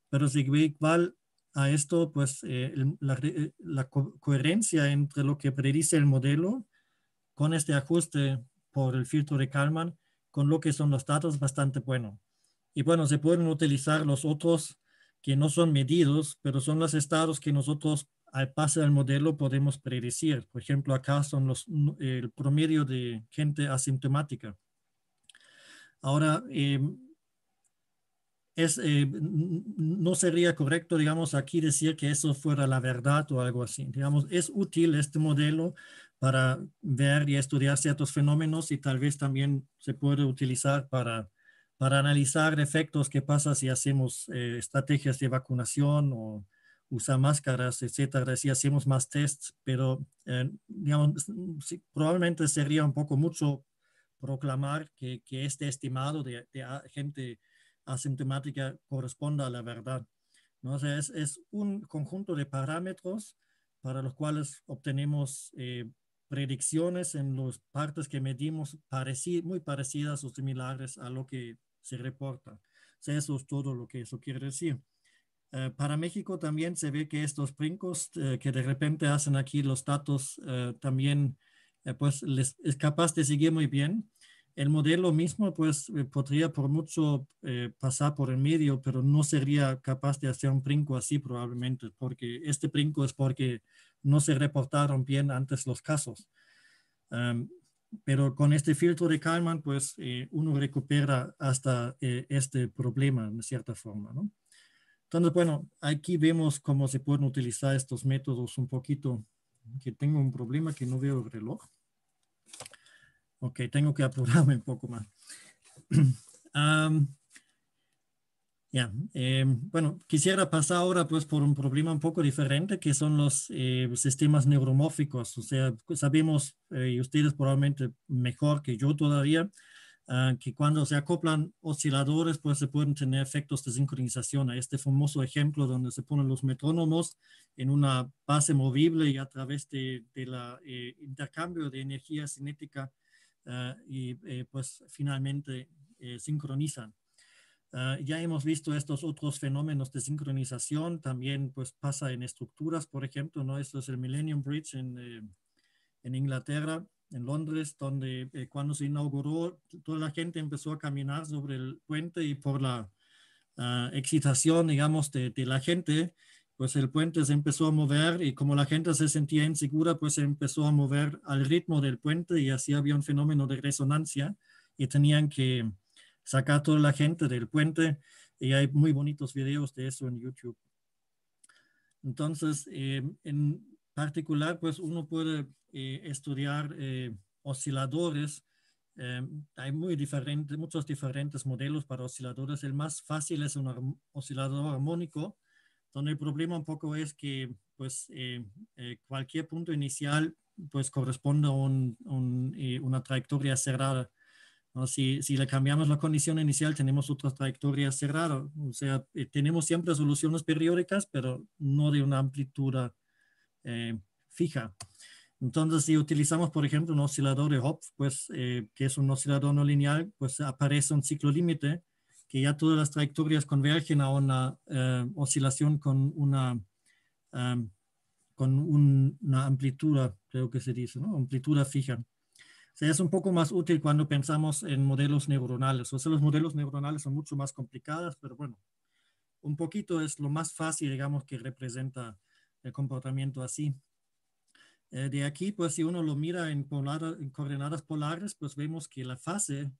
pero sigue igual a esto, pues eh, la, eh, coherencia entre lo que predice el modelo con este ajuste por el filtro de Kalman, con lo que son los datos bastante bueno. Y bueno, se pueden utilizar los otros que no son medidos, pero son los estados que nosotros al pase del modelo podemos predecir. Por ejemplo, acá son los, el promedio de gente asintomática. Ahora, em, eh, no sería correcto, digamos, aquí decir que eso fuera la verdad o algo así. Digamos, es útil este modelo para ver y estudiar ciertos fenómenos y tal vez también se puede utilizar para, para analizar efectos que pasa si hacemos eh, estrategias de vacunación o usar máscaras, etcétera, si hacemos más tests, pero eh, digamos, mm, probablemente sería un poco mucho proclamar que, que este estimado de gente asintomática corresponda a la verdad. ¿no? es, un conjunto de parámetros para los cuales obtenemos eh, predicciones en las partes que medimos muy parecidas o similares a lo que se reporta. eso es todo lo que eso quiere decir. Eh, para México también se ve que estos brincos eh, que de repente hacen aquí los datos también, pues es capaz de seguir muy bien el modelo mismo pues eh, podría por mucho eh, pasar por el medio, pero no sería capaz de hacer un brinco así probablemente, porque este brinco es porque no se reportaron bien antes los casos. pero con este filtro de Kalman, pues eh, uno recupera hasta este problema de cierta forma, ¿no? Entonces, bueno, aquí vemos cómo se pueden utilizar estos métodos un poquito, que tengo un problema que no veo el reloj. Ok, tengo que apurarme un poco más. [clears throat] ya, em, bueno, quisiera pasar ahora pues por un problema un poco diferente que son los eh, sistemas neuromórficos. O sea, pues, sabemos, eh, y ustedes probablemente mejor que yo todavía, ah, que cuando se acoplan osciladores pues se pueden tener efectos de sincronización. A este famoso ejemplo donde se ponen los metrónomos en una base movible y a través del de, eh, intercambio de energía cinética Ah, y eh, pues finalmente eh, sincronizan. Ah, ya hemos visto estos otros fenómenos de sincronización, también pues pasa en estructuras, por ejemplo, ¿no? Esto es el Millennium Bridge en, eh, en Inglaterra, en Londres, donde cuando se inauguró, toda la gente empezó a caminar sobre el puente y por la ah, excitación, digamos, de la gente, pues el puente se empezó a mover y como la gente se sentía insegura, pues se empezó a mover al ritmo del puente y así había un fenómeno de resonancia y tenían que sacar toda la gente del puente y hay muy bonitos videos de eso en YouTube. Entonces, eh, en particular, pues uno puede eh, estudiar eh, osciladores. hay muy diferentes, muchos diferentes modelos para osciladores. El más fácil es un oscilador armónico, donde el problema un poco es que pues eh, eh, cualquier punto inicial pues corresponde a eh, una trayectoria cerrada. Si, si, le cambiamos la condición inicial, tenemos otra trayectoria cerrada. O sea, tenemos siempre soluciones periódicas, pero no de una amplitud fija. Entonces, si utilizamos, por ejemplo, un oscilador de Hopf, pues, que es un oscilador no lineal, pues aparece un ciclo límite que ya todas las trayectorias convergen a una eh, oscilación con una, eh, con una amplitud, creo que se dice, ¿no? amplitud fija. O sea, es un poco más útil cuando pensamos en modelos neuronales. O sea, los modelos neuronales son mucho más complicados, pero bueno, un poquito es lo más fácil, digamos, que representa el comportamiento así. Eh, de aquí, pues si uno lo mira en, en coordenadas polares, pues vemos que la fase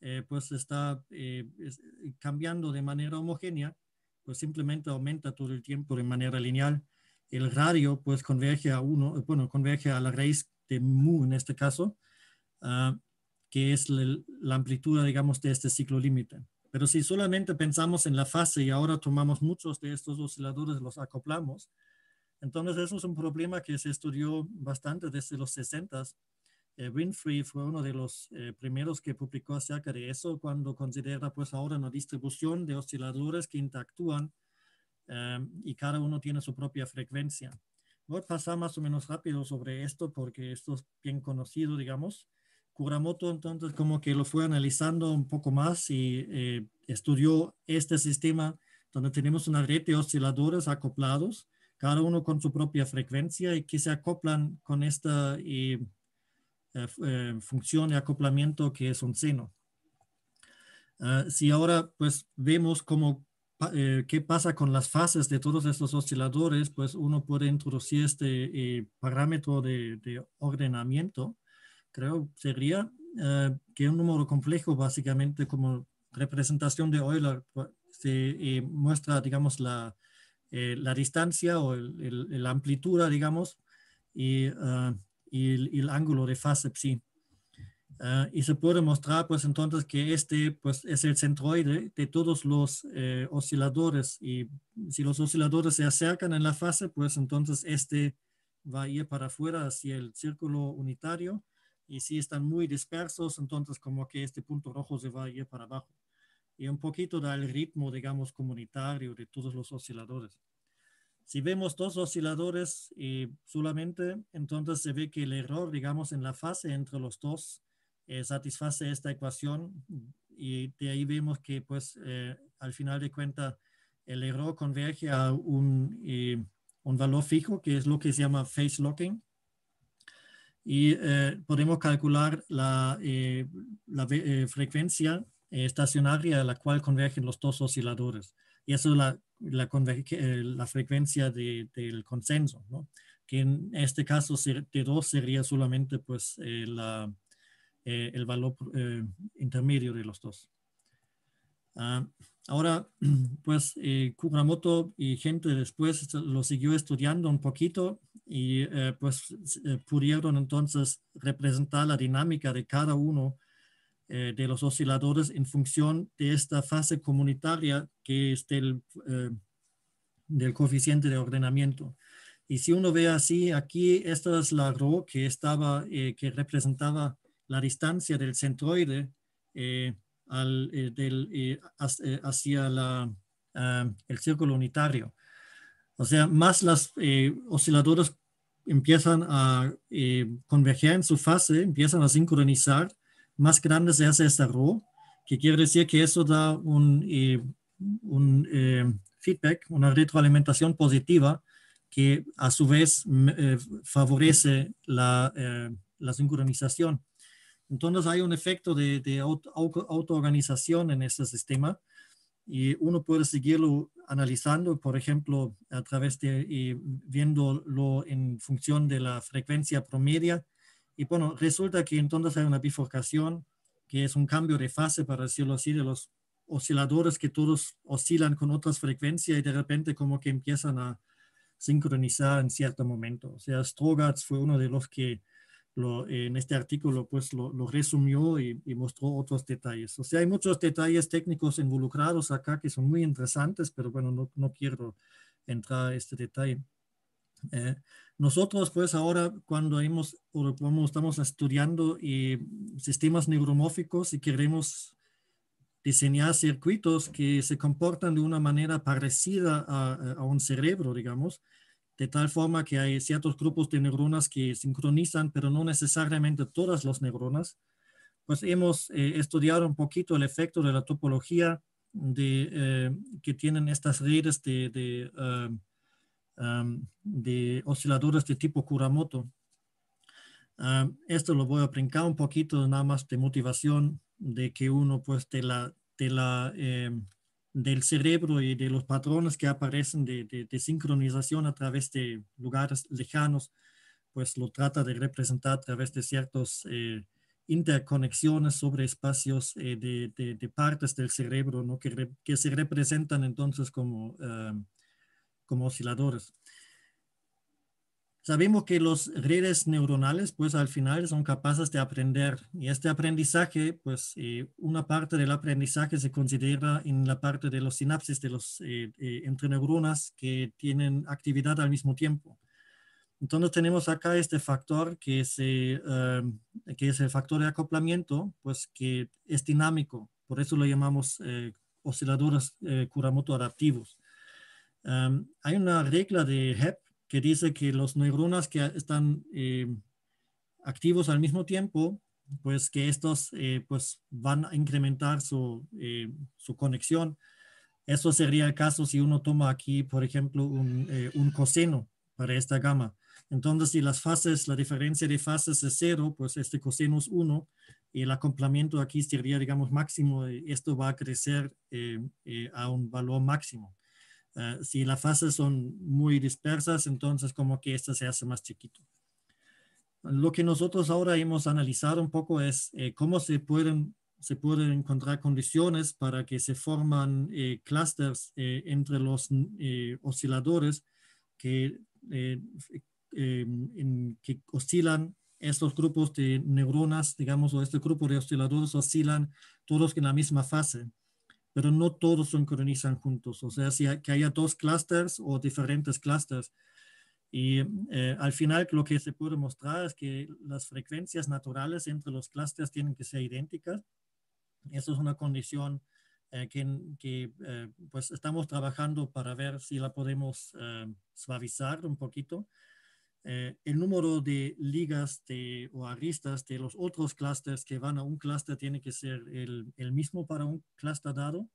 eh, pues está eh, eh, cambiando de manera homogénea, pues simplemente aumenta todo el tiempo de manera lineal. El radio pues converge a uno, bueno, converge a la raíz de mu en este caso, ah, que es la, amplitud, digamos, de este ciclo límite. Pero si solamente pensamos en la fase y ahora tomamos muchos de estos osciladores, los acoplamos, entonces eso es un problema que se estudió bastante desde los 60s eh, Winfrey fue uno de los eh, primeros que publicó acerca de eso cuando considera pues ahora una distribución de osciladores que interactúan em, y cada uno tiene su propia frecuencia. Voy a pasar más o menos rápido sobre esto porque esto es bien conocido, digamos. Kuramoto entonces como que lo fue analizando un poco más y eh, estudió este sistema donde tenemos una red de osciladores acoplados, cada uno con su propia frecuencia y que se acoplan con esta... Y, eh, eh, función de acoplamiento que es un seno. Ah, si ahora pues vemos cómo eh, qué pasa con las fases de todos estos osciladores, pues uno puede introducir este parámetro de, ordenamiento, creo sería que un número complejo básicamente como representación de Euler pues, se muestra, digamos, la, la distancia o la amplitud, digamos, y ah, y el, ángulo de fase psi. Ah, y se puede mostrar pues entonces que este pues es el centroide de todos los eh, osciladores y si los osciladores se acercan en la fase pues entonces este va a ir para afuera hacia el círculo unitario y si están muy dispersos entonces como que este punto rojo se va a ir para abajo y un poquito da el ritmo digamos comunitario de todos los osciladores. Si vemos dos osciladores eh, solamente, entonces se ve que el error, digamos, en la fase entre los dos eh, satisface esta ecuación y de ahí vemos que, pues, eh, al final de cuentas, el error converge a un, un, valor fijo, que es lo que se llama phase locking. Y podemos calcular la, la frecuencia estacionaria a la cual convergen los dos osciladores. Y eso es la eh, la, frecuencia del consenso, que en este caso de 2 sería solamente pues, eh, eh, el valor intermedio de los dos. Ah, ahora, [clears throat] pues Kuramoto y gente después lo siguió estudiando un poquito y pues pudieron entonces representar la dinámica de cada uno eh, de los osciladores en función de esta fase comunitaria que es del, eh, del coeficiente de ordenamiento. Y si uno ve así, aquí esta es la rho que, estaba, eh, que representaba la distancia del centroide al, del, hacia la, el círculo unitario. O sea, más las osciladores empiezan a converger en su fase, empiezan a sincronizar más grande se hace esta row, que quiere decir que eso da un, eh, un eh, feedback, una retroalimentación positiva que a su vez eh, favorece la, la, sincronización. Entonces hay un efecto de, autoorganización en este sistema y uno puede seguirlo analizando, por ejemplo, a través de viéndolo en función de la frecuencia promedia y bueno, resulta que entonces hay una bifurcación, que es un cambio de fase, para decirlo así, de los osciladores que todos oscilan con otras frecuencias y de repente como que empiezan a sincronizar en cierto momento. O sea, Strogatz fue uno de los que en este artículo pues lo, resumió y, y, mostró otros detalles. O sea, hay muchos detalles técnicos involucrados acá que son muy interesantes, pero bueno, no, no quiero entrar a este detalle. Eh, nosotros, pues ahora cuando estamos estudiando sistemas neuromórficos y queremos diseñar circuitos que se comportan de una manera parecida a, un cerebro, digamos, de tal forma que hay ciertos grupos de neuronas que sincronizan, pero no necesariamente todas las neuronas, pues hemos eh, estudiado un poquito el efecto de la topología de, eh, que tienen estas redes de, de de osciladores de tipo Kuramoto. esto lo voy a brincar un poquito nada más de motivación de que uno pues de la, de la, em, del cerebro y de los patrones que aparecen de, de, sincronización a través de lugares lejanos, pues lo trata de representar a través de ciertas eh, interconexiones sobre espacios eh, de, de, partes del cerebro ¿no? que, que, se representan entonces como como osciladores. Sabemos que los redes neuronales, pues al final son capaces de aprender y este aprendizaje, pues eh, una parte del aprendizaje se considera en la parte de los sinapsis de los eh, eh, entre neuronas que tienen actividad al mismo tiempo. Entonces tenemos acá este factor que es, em, que es el factor de acoplamiento, pues que es dinámico, por eso lo llamamos osciladores Kuramoto adaptivos hay una regla de HEP que dice que los neuronas que están eh, activos al mismo tiempo, pues que estos eh, pues van a incrementar eh, su, conexión. Eso sería el caso si uno toma aquí, por ejemplo, un, coseno para esta gama. Entonces, si las fases, la diferencia de fases es cero, pues este coseno es uno y el acoplamiento aquí sería, digamos, máximo. Esto va a crecer a un valor máximo. Ah, si las fases son muy dispersas, entonces como que esta se hace más chiquito. Lo que nosotros ahora hemos analizado un poco es eh, cómo se pueden, se pueden encontrar condiciones para que se forman eh, clusters eh, entre los eh, osciladores que, em, que oscilan estos grupos de neuronas, digamos, o este grupo de osciladores oscilan todos en la misma fase pero no todos sincronizan juntos. O sea, si que haya dos clusters o diferentes clusters. Y eh, al final lo que se puede mostrar es que las frecuencias naturales entre los clusters tienen que ser idénticas. Eso es una condición eh, que, eh, pues estamos trabajando para ver si la podemos suavizar un poquito. Eh, el número de ligas o aristas de los otros clusters que van a un cluster tiene que ser el, mismo para un cluster dado.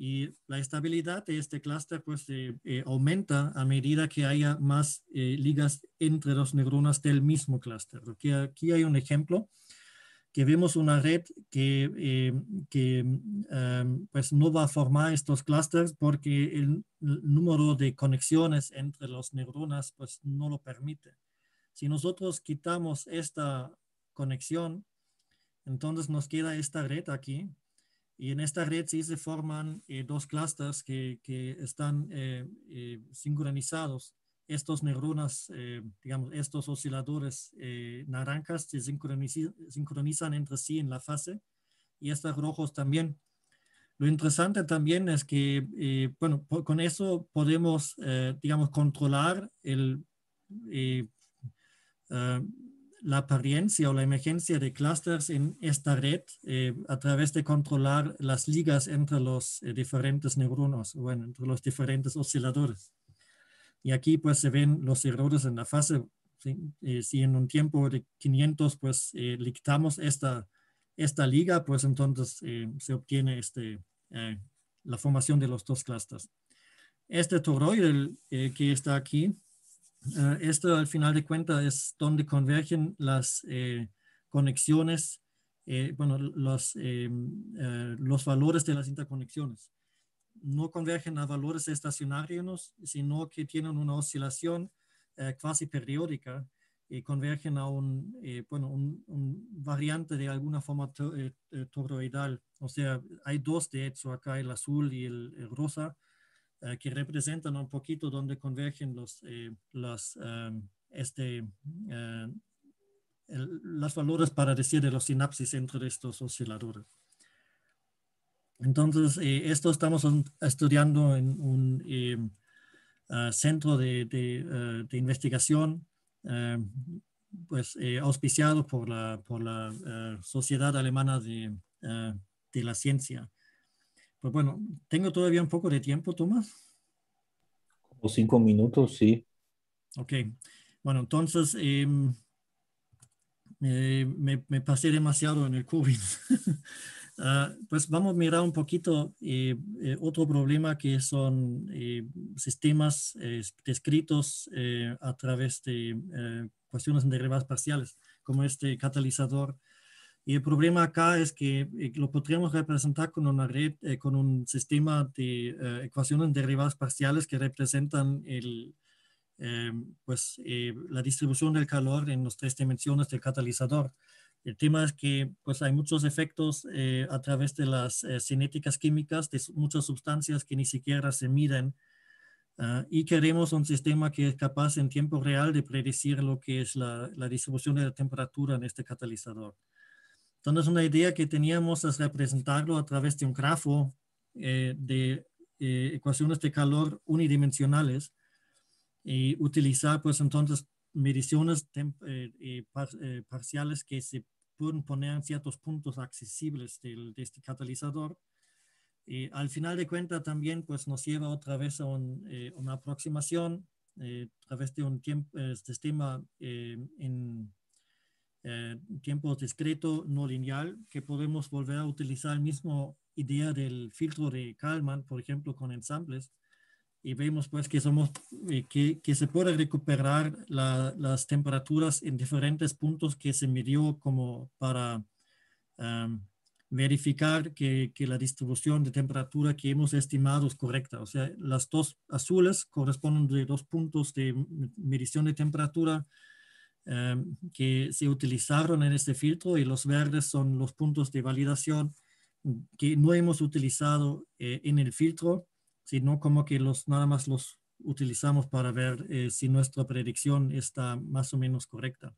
Y la estabilidad de este cluster pues, eh, eh, aumenta a medida que haya más ligas entre las neuronas del mismo clúster. aquí hay un ejemplo que vemos una red que, eh, que em, pues no va a formar estos clusters porque el, número de conexiones entre las neuronas pues no lo permite. Si nosotros quitamos esta conexión, entonces nos queda esta red aquí. Y en esta red sí se forman eh, dos clusters que, que están eh, eh sincronizados estos neuronas, eh, digamos, estos osciladores eh, naranjas se sincronizan, sincronizan entre sí en la fase y estos rojos también. Lo interesante también es que, eh, bueno, con eso podemos, digamos, controlar el, la apariencia o la emergencia de clusters en esta red a través de controlar las ligas entre los diferentes neuronas, bueno, entre los diferentes osciladores. Y aquí pues se ven los errores en la fase. Eh, si en un tiempo de 500 pues eh, dictamos esta, esta liga, pues entonces eh, se obtiene este, eh, la formación de los dos clusters Este toroide que está aquí, esto al final de cuentas es donde convergen las conexiones, bueno, los, los valores de las interconexiones no convergen a valores estacionarios, sino que tienen una oscilación eh, casi periódica y convergen a un, eh, bueno, un, variante de alguna forma eh, toroidal. O sea, hay dos de hecho acá, el azul y el, rosa, que representan un poquito donde convergen los, las em, este, valores para decir de los sinapsis entre estos osciladores. Entonces, eh, esto estamos estudiando en un eh, ah, centro de, ah, investigación eh, pues, auspiciado por la, por la ah, Sociedad Alemana de, de, la Ciencia. Pues bueno, ¿tengo todavía un poco de tiempo, Tomás? Como cinco minutos, sí. Ok. Bueno, entonces... Em, me, me pasé demasiado en el COVID. [laughs] Ah, pues vamos a mirar un poquito eh, eh, otro problema que son eh, sistemas descritos a través de ecuaciones cuestiones derivadas parciales, como este catalizador. Y el problema acá es que lo podríamos representar con una red, con un sistema de ecuaciones derivadas parciales que representan pues, la distribución del calor en las tres dimensiones del catalizador. El tema es que pues, hay muchos efectos eh, a través de las eh, cinéticas químicas de muchas sustancias que ni siquiera se miden. Ah, y queremos un sistema que es capaz en tiempo real de predecir lo que es la, distribución de la temperatura en este catalizador. Entonces, una idea que teníamos es representarlo a través de un grafo eh, de ecuaciones de calor unidimensionales y utilizar, pues entonces, mediciones eh, eh, eh, parciales que se pueden poner en ciertos puntos accesibles del, de este catalizador. al final de cuentas también pues, nos lleva otra vez a una aproximación a través de un este sistema en tiempo discreto no lineal que podemos volver a utilizar la mismo idea del filtro de Kalman, por ejemplo, con ensambles, y vemos pues que, somos, eh, que, que, se puede recuperar las temperaturas en diferentes puntos que se midió como para verificar que, que, la distribución de temperatura que hemos estimado es correcta. O sea, las dos azules corresponden de dos puntos de medición de temperatura que se utilizaron en este filtro y los verdes son los puntos de validación que no hemos utilizado eh, en el filtro sino como que los, nada más los utilizamos para ver eh, si nuestra predicción está más o menos correcta.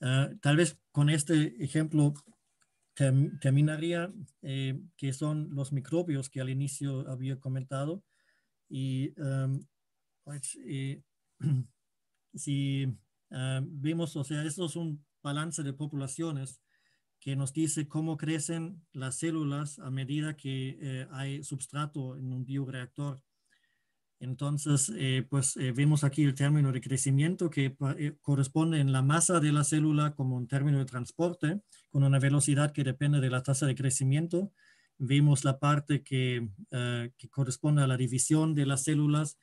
Ah, tal vez con este ejemplo terminaría eh, que son los microbios que al inicio había comentado y em, pues, eh, [clears throat] si ah, vemos, o sea, esto es un balance de poblaciones que nos dice cómo crecen las células a medida que eh, hay substrato en un bioreactor. Entonces, eh, pues eh, vemos aquí el término de crecimiento que corresponde en la masa de la célula como un término de transporte con una velocidad que depende de la tasa de crecimiento. Vemos la parte que, que corresponde a la división de las células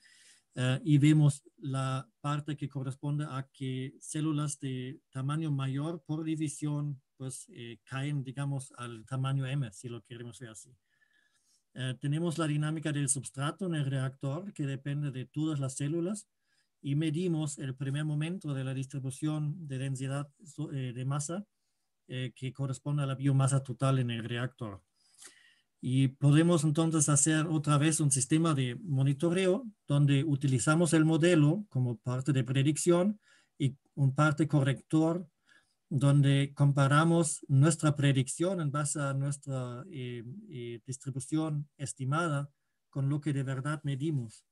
y vemos la parte que corresponde a que células de tamaño mayor por división pues eh, caen, digamos, al tamaño M, si lo queremos ver así. Eh, tenemos la dinámica del substrato en el reactor, que depende de todas las células, y medimos el primer momento de la distribución de densidad eh, de masa que corresponde a la biomasa total en el reactor. Y podemos entonces hacer otra vez un sistema de monitoreo donde utilizamos el modelo como parte de predicción y un parte corrector donde comparamos nuestra predicción en base a nuestra eh, eh, distribución estimada con lo que de verdad medimos.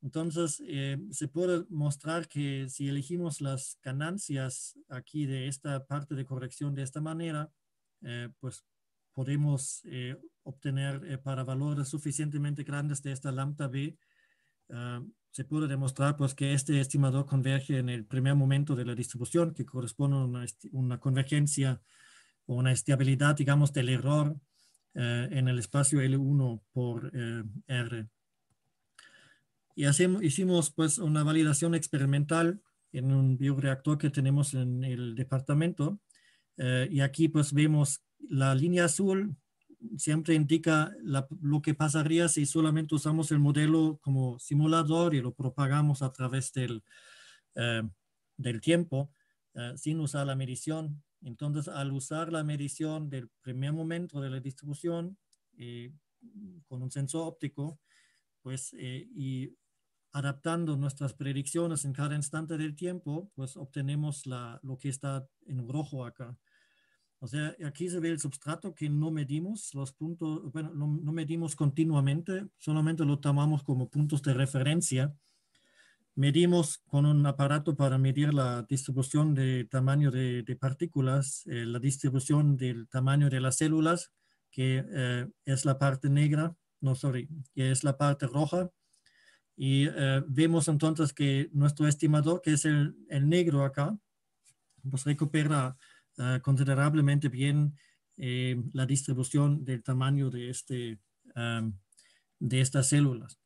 Entonces, eh, se puede mostrar que si elegimos las ganancias aquí de esta parte de corrección de esta manera, pues podemos obtener para valores suficientemente grandes de esta lambda B ah, se pudo demostrar pues, que este estimador converge en el primer momento de la distribución, que corresponde a una, convergencia o una estabilidad, digamos, del error eh, en el espacio L1 por eh, R. Y hacemos, hicimos pues, una validación experimental en un bioreactor que tenemos en el departamento. Eh, y aquí pues, vemos la línea azul siempre indica lo que pasaría si solamente usamos el modelo como simulador y lo propagamos a través del, eh, del tiempo eh, sin usar la medición. Entonces, al usar la medición del primer momento de la distribución eh, con un sensor óptico, pues, y adaptando nuestras predicciones en cada instante del tiempo, pues obtenemos lo que está en rojo acá. O sea, aquí se ve el substrato que no medimos, los puntos, no, medimos continuamente, solamente lo tomamos como puntos de referencia. Medimos con un aparato para medir la distribución de tamaño de, partículas, eh, la distribución del tamaño de las células, que eh, es la parte negra, no, sorry, que es la parte roja. Y eh, vemos entonces que nuestro estimador, que es el, el negro acá, pues recupera Ah, considerablemente bien eh, la distribución del tamaño de, este, de estas células.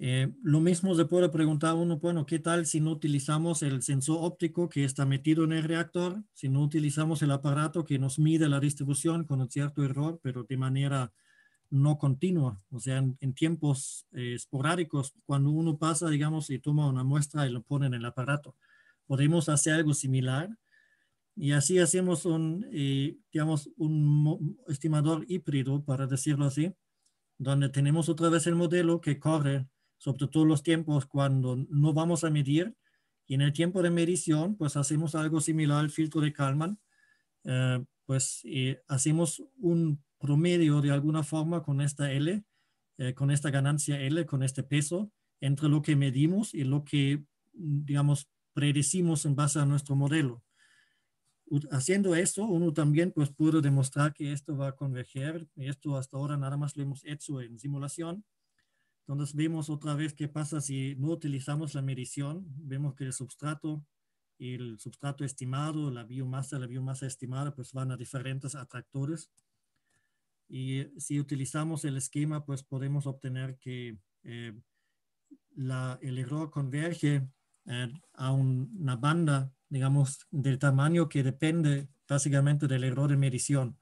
Eh, lo mismo se puede preguntar uno, bueno, ¿qué tal si no utilizamos el sensor óptico que está metido en el reactor? Si no utilizamos el aparato que nos mide la distribución con un cierto error, pero de manera no continua, o sea, en, tiempos eh, esporádicos, cuando uno pasa, digamos, y toma una muestra y lo pone en el aparato. Podemos hacer algo similar, y así hacemos un, eh, digamos, un estimador híbrido, para decirlo así, donde tenemos otra vez el modelo que corre sobre todos los tiempos cuando no vamos a medir. Y en el tiempo de medición, pues hacemos algo similar al filtro de Kalman. Eh, pues eh, hacemos un promedio de alguna forma con esta L, con esta ganancia L, con este peso, entre lo que medimos y lo que, digamos, predecimos en base a nuestro modelo haciendo eso, uno también pues pudo demostrar que esto va a converger. Esto hasta ahora nada más lo hemos hecho en simulación. Entonces vemos otra vez qué pasa si no utilizamos la medición. Vemos que el substrato y el substrato estimado, la biomasa, la biomasa estimada, pues van a diferentes atractores. Y eh, si utilizamos el esquema, pues podemos obtener que eh, la, el error converge a una banda, digamos, del tamaño que depende básicamente del error de medición.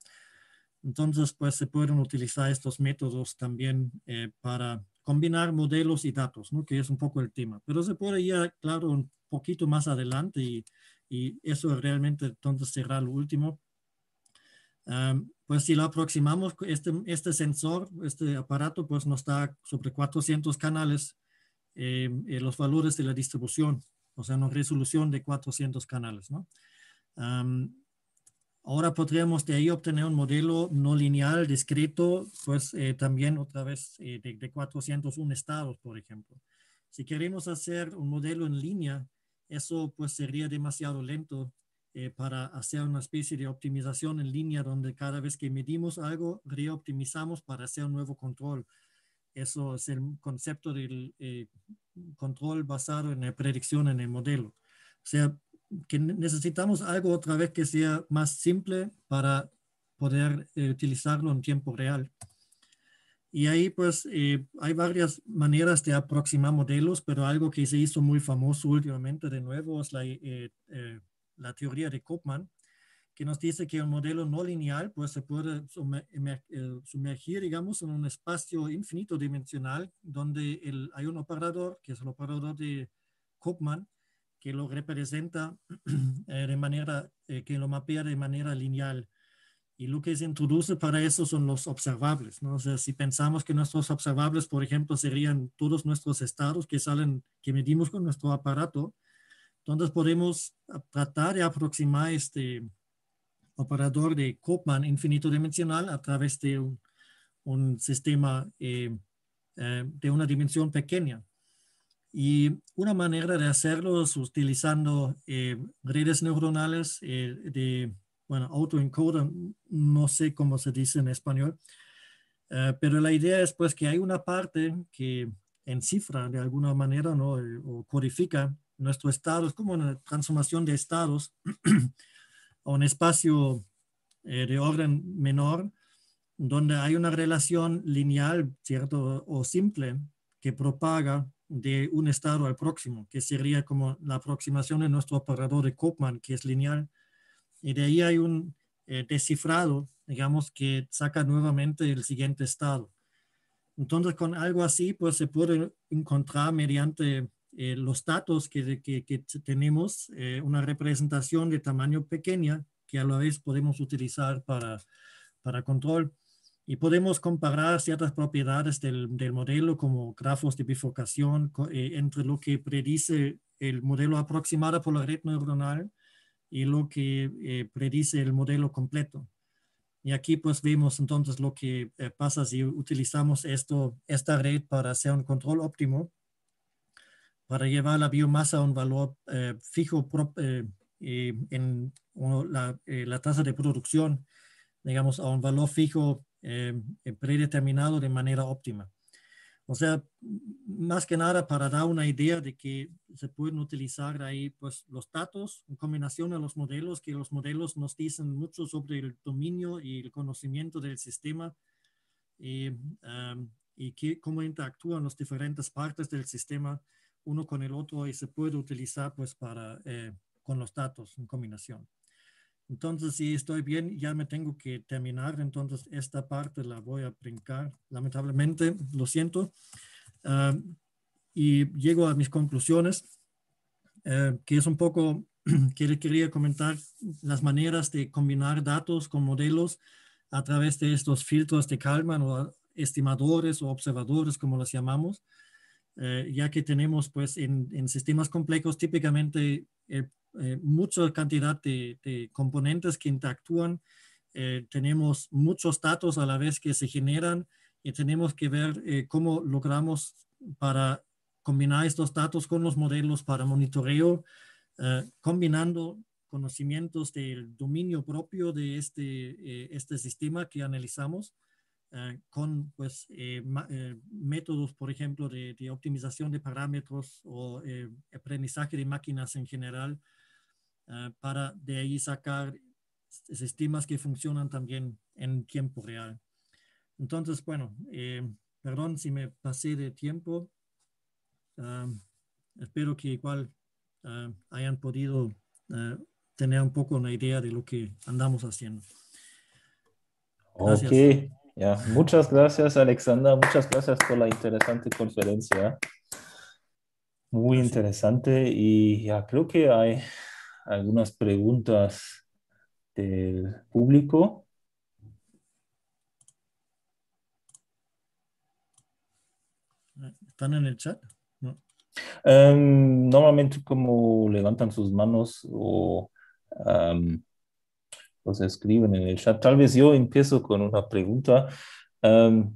Entonces, pues se pueden utilizar estos métodos también eh, para combinar modelos y datos, ¿no? que es un poco el tema. Pero se puede ir, claro, un poquito más adelante y, y eso realmente entonces será lo último. pues si lo aproximamos, este, este sensor, este aparato, pues nos da sobre 400 canales eh, eh, los valores de la distribución, o sea, una resolución de 400 canales. ¿no? ahora podríamos de ahí obtener un modelo no lineal, discreto, pues eh, también otra vez de, 401 estados, por ejemplo. Si queremos hacer un modelo en línea, eso pues sería demasiado lento para hacer una especie de optimización en línea donde cada vez que medimos algo, reoptimizamos para hacer un nuevo control. Eso es el concepto del eh, control basado en la predicción en el modelo. O sea, que necesitamos algo otra vez que sea más simple para poder eh, utilizarlo en tiempo real. Y ahí pues eh, hay varias maneras de aproximar modelos, pero algo que se hizo muy famoso últimamente de nuevo es la, la teoría de Koopman, que nos dice que un modelo no lineal pues, se puede eh, sumergir, digamos, en un espacio infinito dimensional donde el, hay un operador, que es el operador de Koopman, que lo representa [clears throat] eh, de manera, eh, que lo mapea de manera lineal. Y lo que se introduce para eso son los observables. ¿no? O sea, si pensamos que nuestros observables, por ejemplo, serían todos nuestros estados que salen, que medimos con nuestro aparato, entonces podemos ah, tratar de aproximar este, operador de copman infinito dimensional a través de un, sistema eh, eh, de una dimensión pequeña. Y una manera de hacerlo es utilizando eh, redes neuronales de, bueno, autoencoder, no sé cómo se dice en español, pero la idea es pues que hay una parte que encifra de alguna manera ¿no? o codifica nuestro estado, es como una transformación de estados [clears throat] a un espacio eh, de orden menor donde hay una relación lineal, ¿cierto? O simple que propaga de un estado al próximo, que sería como la aproximación de nuestro operador de Kopman, que es lineal. Y de ahí hay un eh, descifrado, digamos, que saca nuevamente el siguiente estado. Entonces, con algo así, pues se puede encontrar mediante eh, los datos que, tenemos, eh, una representación de tamaño pequeña que a la vez podemos utilizar para, para control. Y podemos comparar ciertas propiedades del, modelo como grafos de bifurcación eh, entre lo que predice el modelo aproximado por la red neuronal y lo que predice el modelo completo. Y aquí pues vemos entonces lo que pasa si utilizamos esto, esta red para hacer un control óptimo para llevar la biomasa a un valor eh, fijo eh, en eh, la, tasa de producción, digamos, a un valor fijo predeterminado de manera óptima. O sea, más que nada para dar una idea de que se pueden utilizar ahí pues los datos en combinación a los modelos, que los modelos nos dicen mucho sobre el dominio y el conocimiento del sistema y, um, cómo interactúan las diferentes partes del sistema uno con el otro y se puede utilizar pues para, eh, con los datos en combinación. Entonces, si estoy bien, ya me tengo que terminar. Entonces, esta parte la voy a brincar, lamentablemente, lo siento. Ah, y llego a mis conclusiones, eh, que es un poco [clears throat] que le quería comentar las maneras de combinar datos con modelos a través de estos filtros de Kalman o estimadores o observadores, como los llamamos. Eh, ya que tenemos pues en, sistemas complejos típicamente eh, eh, mucha cantidad de, de, componentes que interactúan, tenemos muchos datos a la vez que se generan y tenemos que ver cómo logramos para combinar estos datos con los modelos para monitoreo, combinando conocimientos del dominio propio de este, este sistema que analizamos Ah, con pues, eh, eh, métodos, por ejemplo, de, optimización de parámetros o eh, aprendizaje de máquinas en general, ah, para de ahí sacar sistemas que funcionan también en tiempo real. Entonces, bueno, perdón si me pasé de tiempo. Ah, espero que igual hayan podido tener un poco una idea de lo que andamos haciendo. Gracias. Ya, muchas gracias, Alexandra. Muchas gracias por la interesante conferencia. Muy interesante y creo que hay algunas preguntas del público. ¿Están en el chat? Em, normalmente como levantan sus manos o los escriben en el chat. Tal vez yo empiezo con una pregunta um,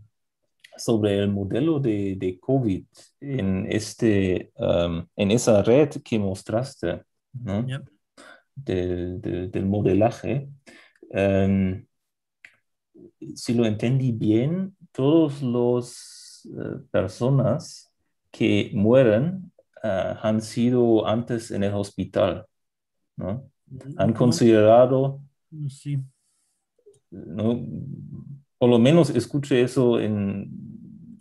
sobre el modelo de, de COVID en, este, um, en esa red que mostraste, del, modelaje. Um, si lo entendí bien, todos los eh, personas que mueren uh, han sido antes en el hospital, mm, Han considerado Sí. ¿no? Por lo menos escuché eso en,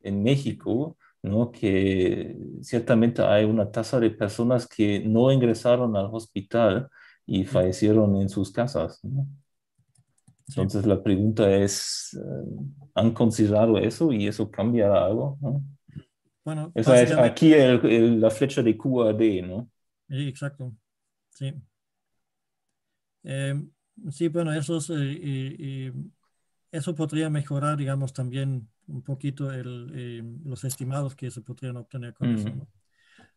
en México, ¿no? que ciertamente hay una tasa de personas que no ingresaron al hospital y fallecieron en sus casas. Entonces la pregunta es, eh, ¿han considerado eso y eso cambia algo? Bueno, Esa es aquí la flecha de QAD, ¿no? Sí, exacto. Sí. Eh, sí, bueno, eso, eh, eso podría mejorar, digamos, también un poquito eh, los estimados que se podrían obtener con eso.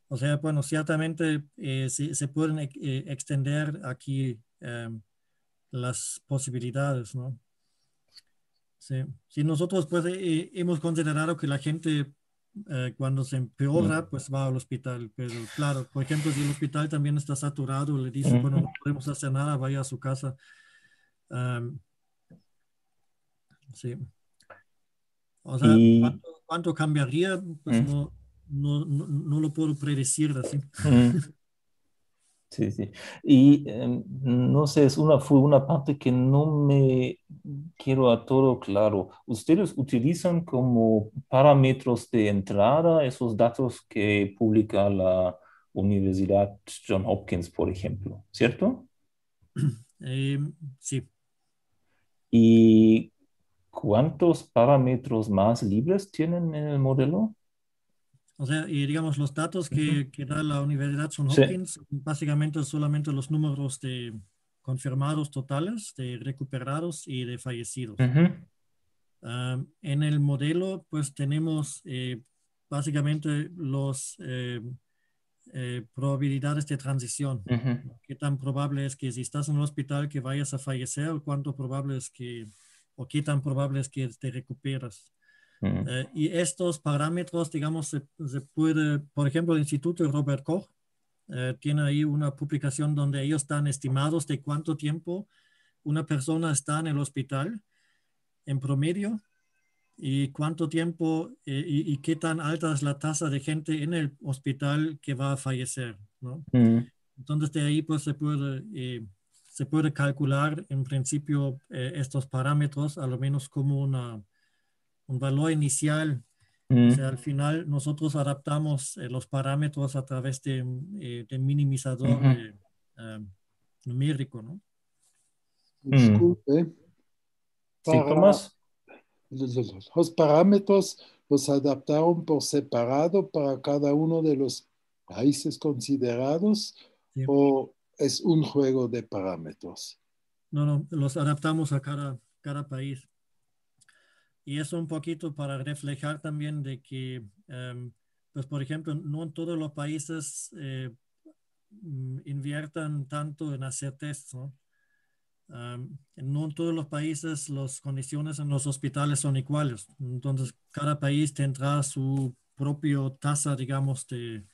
O sea, bueno, ciertamente eh, se, se, pueden extender aquí em, las posibilidades, ¿no? Sí. si nosotros pues hemos considerado que la gente eh, cuando se empeora, pues va al hospital. Pero claro, por ejemplo, si el hospital también está saturado, le dicen, bueno, no podemos hacer nada, vaya a su casa. sí. O sea, ¿cuánto, cambiaría? Pues no, no, no, no, lo puedo predecir así. [laughs] Sí, sí. Y em, no sé, es una, fue una parte que no me quiero a todo claro. ¿Ustedes utilizan como parámetros de entrada esos datos que publica la Universidad John Hopkins, por ejemplo, ¿cierto? [clears throat] Em, sí. ¿Y cuántos parámetros más libres tienen en el modelo? O sea, y digamos, los datos que, da la Universidad son Hopkins, básicamente solamente los números de confirmados totales, de recuperados y de fallecidos. en el modelo, pues tenemos eh, básicamente las eh, eh, probabilidades de transición. ¿Qué tan probable es que si estás en un hospital que vayas a fallecer? ¿Cuánto probable es que, o qué tan probable es que te recuperas? Eh, y estos parámetros, digamos, se, puede, por ejemplo, el Instituto Robert Koch eh, tiene ahí una publicación donde ellos están estimados de cuánto tiempo una persona está en el hospital en promedio y cuánto tiempo eh, y, qué tan alta es la tasa de gente en el hospital que va a fallecer, ¿no? Entonces de ahí pues se puede se puede calcular en principio estos parámetros, a lo menos como una, un valor inicial. O mm. sea, al final nosotros adaptamos eh, los parámetros a través de, eh, minimizador eh, numérico, ¿no? Disculpe. Mm. sí, Tomás. Los, parámetros los adaptaron por separado para cada uno de los países considerados o es un juego de parámetros? No, no, los adaptamos a cada, cada país. Y eso un poquito para reflejar también de que, em, pues por ejemplo, no en todos los países eh, mm, inviertan tanto en hacer test, ¿no? Em, no en todos los países las condiciones en los hospitales son iguales. Entonces, cada país tendrá su propia tasa, digamos, de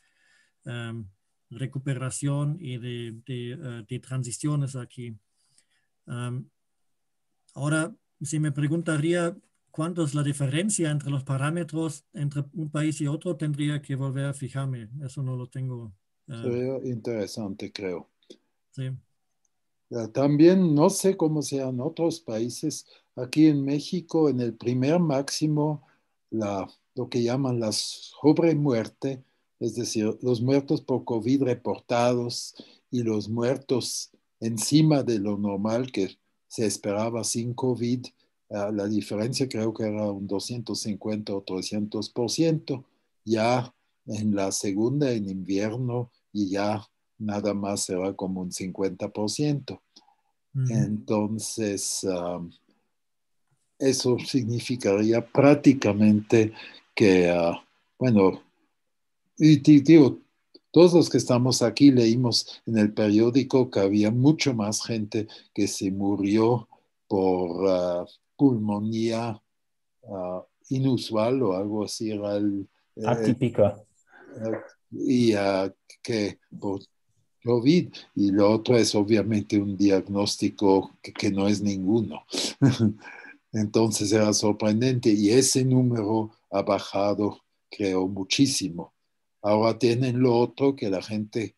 em, recuperación y de, de, eh, transiciones aquí. ahora, si me preguntaría cuánto es la diferencia entre los parámetros entre un país y otro, tendría que volver a fijarme. Eso no lo tengo. Eh, interesante, creo. Sí. También no sé cómo sean otros países. Aquí en México, en el primer máximo, la, lo que llaman la sobremuerte, es decir, los muertos por COVID reportados y los muertos encima de lo normal que se esperaba sin COVID, la diferencia creo que era un 250 o 300%, ya en la segunda, en invierno, y ya nada más era como un 50%. Entonces, eso significaría prácticamente que, ah, bueno, digo, todos los que estamos aquí leímos en el periódico que había mucho más gente que se murió por... Ah, pulmonía ah, inusual o algo así. Era eh, Atípica. Eh, y ah, que por COVID. Y lo otro es obviamente un diagnóstico que, no es ninguno. [laughs] Entonces era sorprendente y ese número ha bajado, creo, muchísimo. Ahora tienen lo otro que la gente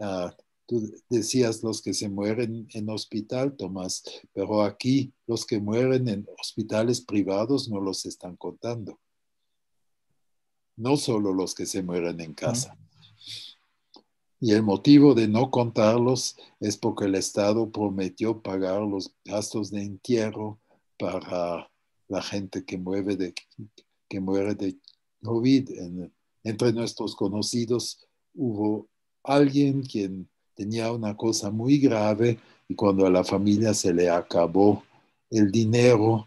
ah, Tú decías los que se mueren en hospital, Tomás, pero aquí los que mueren en hospitales privados no los están contando. No solo los que se mueren en casa. Y el motivo de no contarlos es porque el Estado prometió pagar los gastos de entierro para la gente que, de, que muere de COVID. entre nuestros conocidos hubo alguien quien tenía una cosa muy grave y cuando a la familia se le acabó el dinero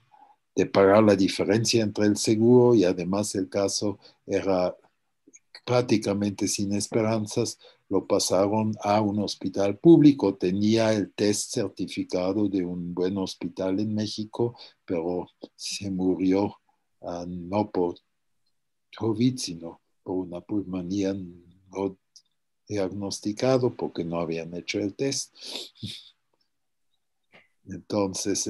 de pagar la diferencia entre el seguro y además el caso era prácticamente sin esperanzas, lo pasaron a un hospital público. Tenía el test certificado de un buen hospital en México, pero se murió ah, no por COVID, sino por una pulmonía diagnosticado porque no habían hecho el test. Entonces,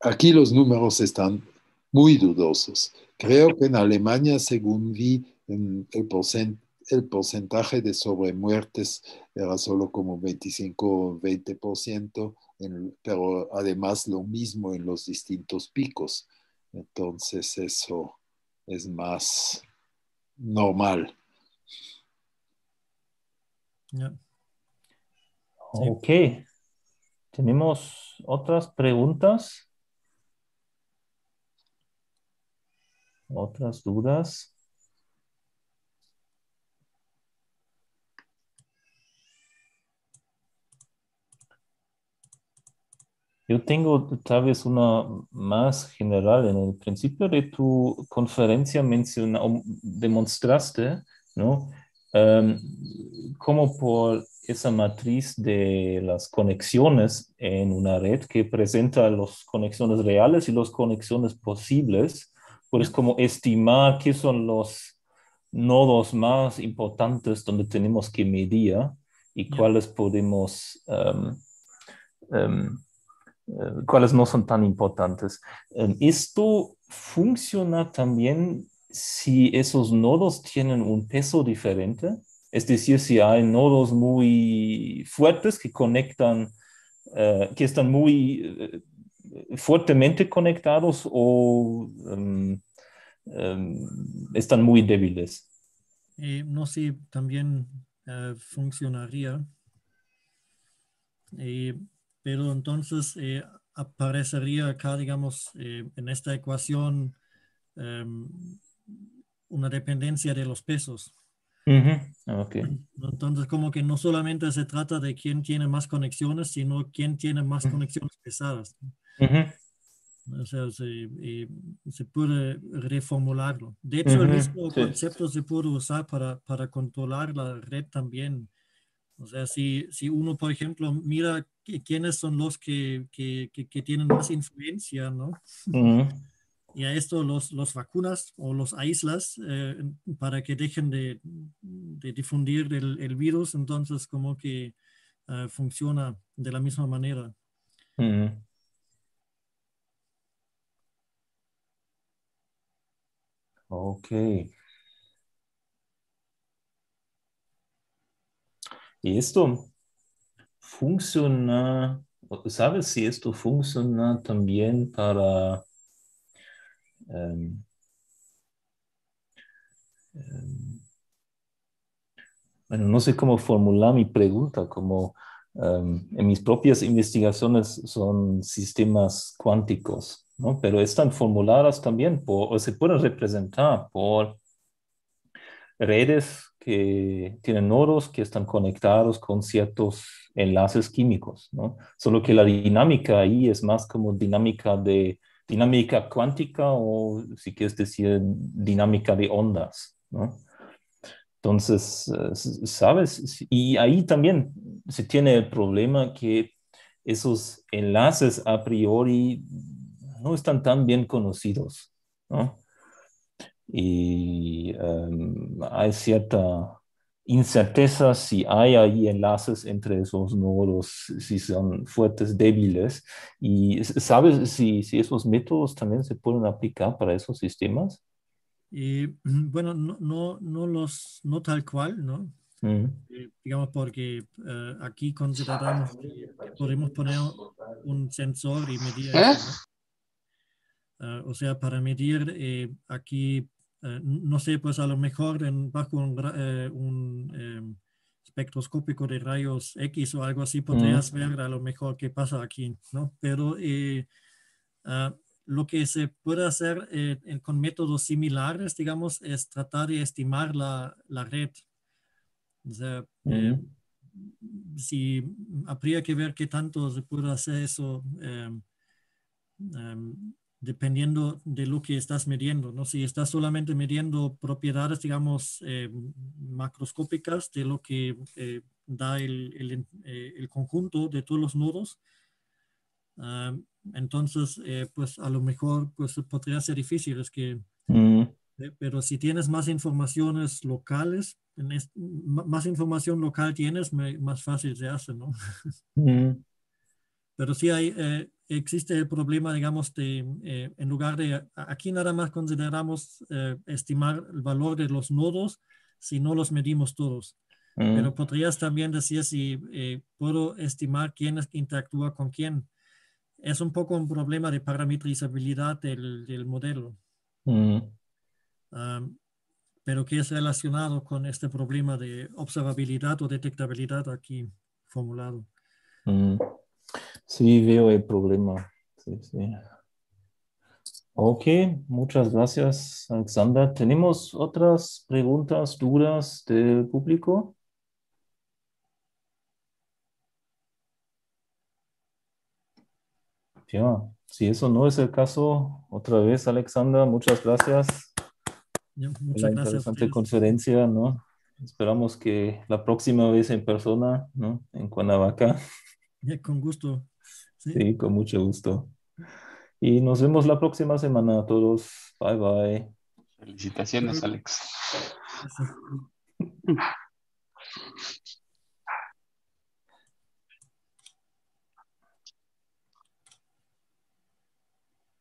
aquí los números están muy dudosos. Creo que en Alemania, según vi, el, el porcentaje de sobremuertes era solo como 25 o 20%, en, pero además lo mismo en los distintos picos. Entonces, eso es más normal. Ok. ¿Tenemos otras preguntas? ¿Otras dudas? Yo tengo tal vez una más general. En el principio de tu conferencia mencionado, demostraste, ¿no? um, em, como por esa matriz de las conexiones en una red que presenta las conexiones reales y las conexiones posibles, pues como estimar qué son los nodos más importantes donde tenemos que medir y cuáles podemos, em, em, eh, cuáles no son tan importantes. esto funciona también si esos nodos tienen un peso diferente, es decir, si hay nodos muy fuertes que conectan, eh, que están muy eh, fuertemente conectados o em, em, están muy débiles. no sé, también eh, funcionaría. pero entonces aparecería acá, digamos, en esta ecuación em, una dependencia de los pesos. Entonces, como que no solamente se trata de quién tiene más conexiones, sino quién tiene más conexiones pesadas. O sea, eh, se, puede reformularlo. De hecho, el mismo concepto se puede usar para, para, controlar la red también. O sea, si, si uno, por ejemplo, mira quiénes son los que, que, que, que tienen más influencia, ¿no? y a esto los, vacunas o los aíslas eh, para que dejen de, difundir el, virus, entonces como que eh, funciona de la misma manera. Ok. Y esto funciona, ¿sabes si esto funciona también para Em, em, bueno, no sé cómo formular mi pregunta, como em, en mis propias investigaciones son sistemas cuánticos, ¿no? pero están formuladas también por, o se pueden representar por redes que tienen nodos que están conectados con ciertos enlaces químicos, ¿no? Solo que la dinámica ahí es más como dinámica de dinámica cuántica o, si quieres decir, dinámica de ondas, ¿no? Entonces, eh, ¿sabes? Y ahí también se tiene el problema que esos enlaces a priori no están tan bien conocidos, ¿no? Y em, hay cierta incertezas si hay ahí enlaces entre esos nodos, si son fuertes, débiles. ¿Y sabes si, si esos métodos también se pueden aplicar para esos sistemas? y [clears throat] bueno, no, no, no, los, no tal cual, ¿no? Eh, digamos porque eh, aquí consideramos que podemos poner un sensor y medir. ¿Eh? o sea, para medir aquí eh, no sé, pues a lo mejor en, bajo un, eh, em, espectroscópico de rayos X o algo así podrías ver a lo mejor qué pasa aquí, ¿no? Pero eh, ah, lo que se puede hacer con métodos similares, digamos, es tratar de estimar la, red. si habría que ver qué tanto se puede hacer eso. Em, em, dependiendo de lo que estás midiendo, ¿no? Si estás solamente midiendo propiedades, digamos, eh, macroscópicas de lo que eh, da eh, el, conjunto de todos los nodos, ah, entonces, pues a lo mejor pues, podría ser difícil, es que, mm. pero si tienes más informaciones locales, más información local tienes, más fácil se hace, ¿no? Mm. Pero sí hay, eh, existe el problema, digamos, de, eh, en lugar de, aquí nada más consideramos eh, estimar el valor de los nodos si no los medimos todos. Pero mm. podrías también decir si puedo estimar quién interactúa con quién. Es un poco un problema de parametrizabilidad del, modelo. Mm. Ah, pero que es relacionado con este problema de observabilidad o detectabilidad aquí formulado. Mm. Sí, veo el problema. Ok, muchas gracias, Alexander. ¿Tenemos otras preguntas, duras del público? si eso no es el caso, otra vez, Alexander, muchas gracias. muchas interesante conferencia, ¿no? Esperamos que la próxima vez en persona, ¿no? En Cuernavaca. con gusto. Sí, con mucho gusto. Y nos vemos la próxima semana a todos. Bye bye. Felicitaciones, Alex. [laughs]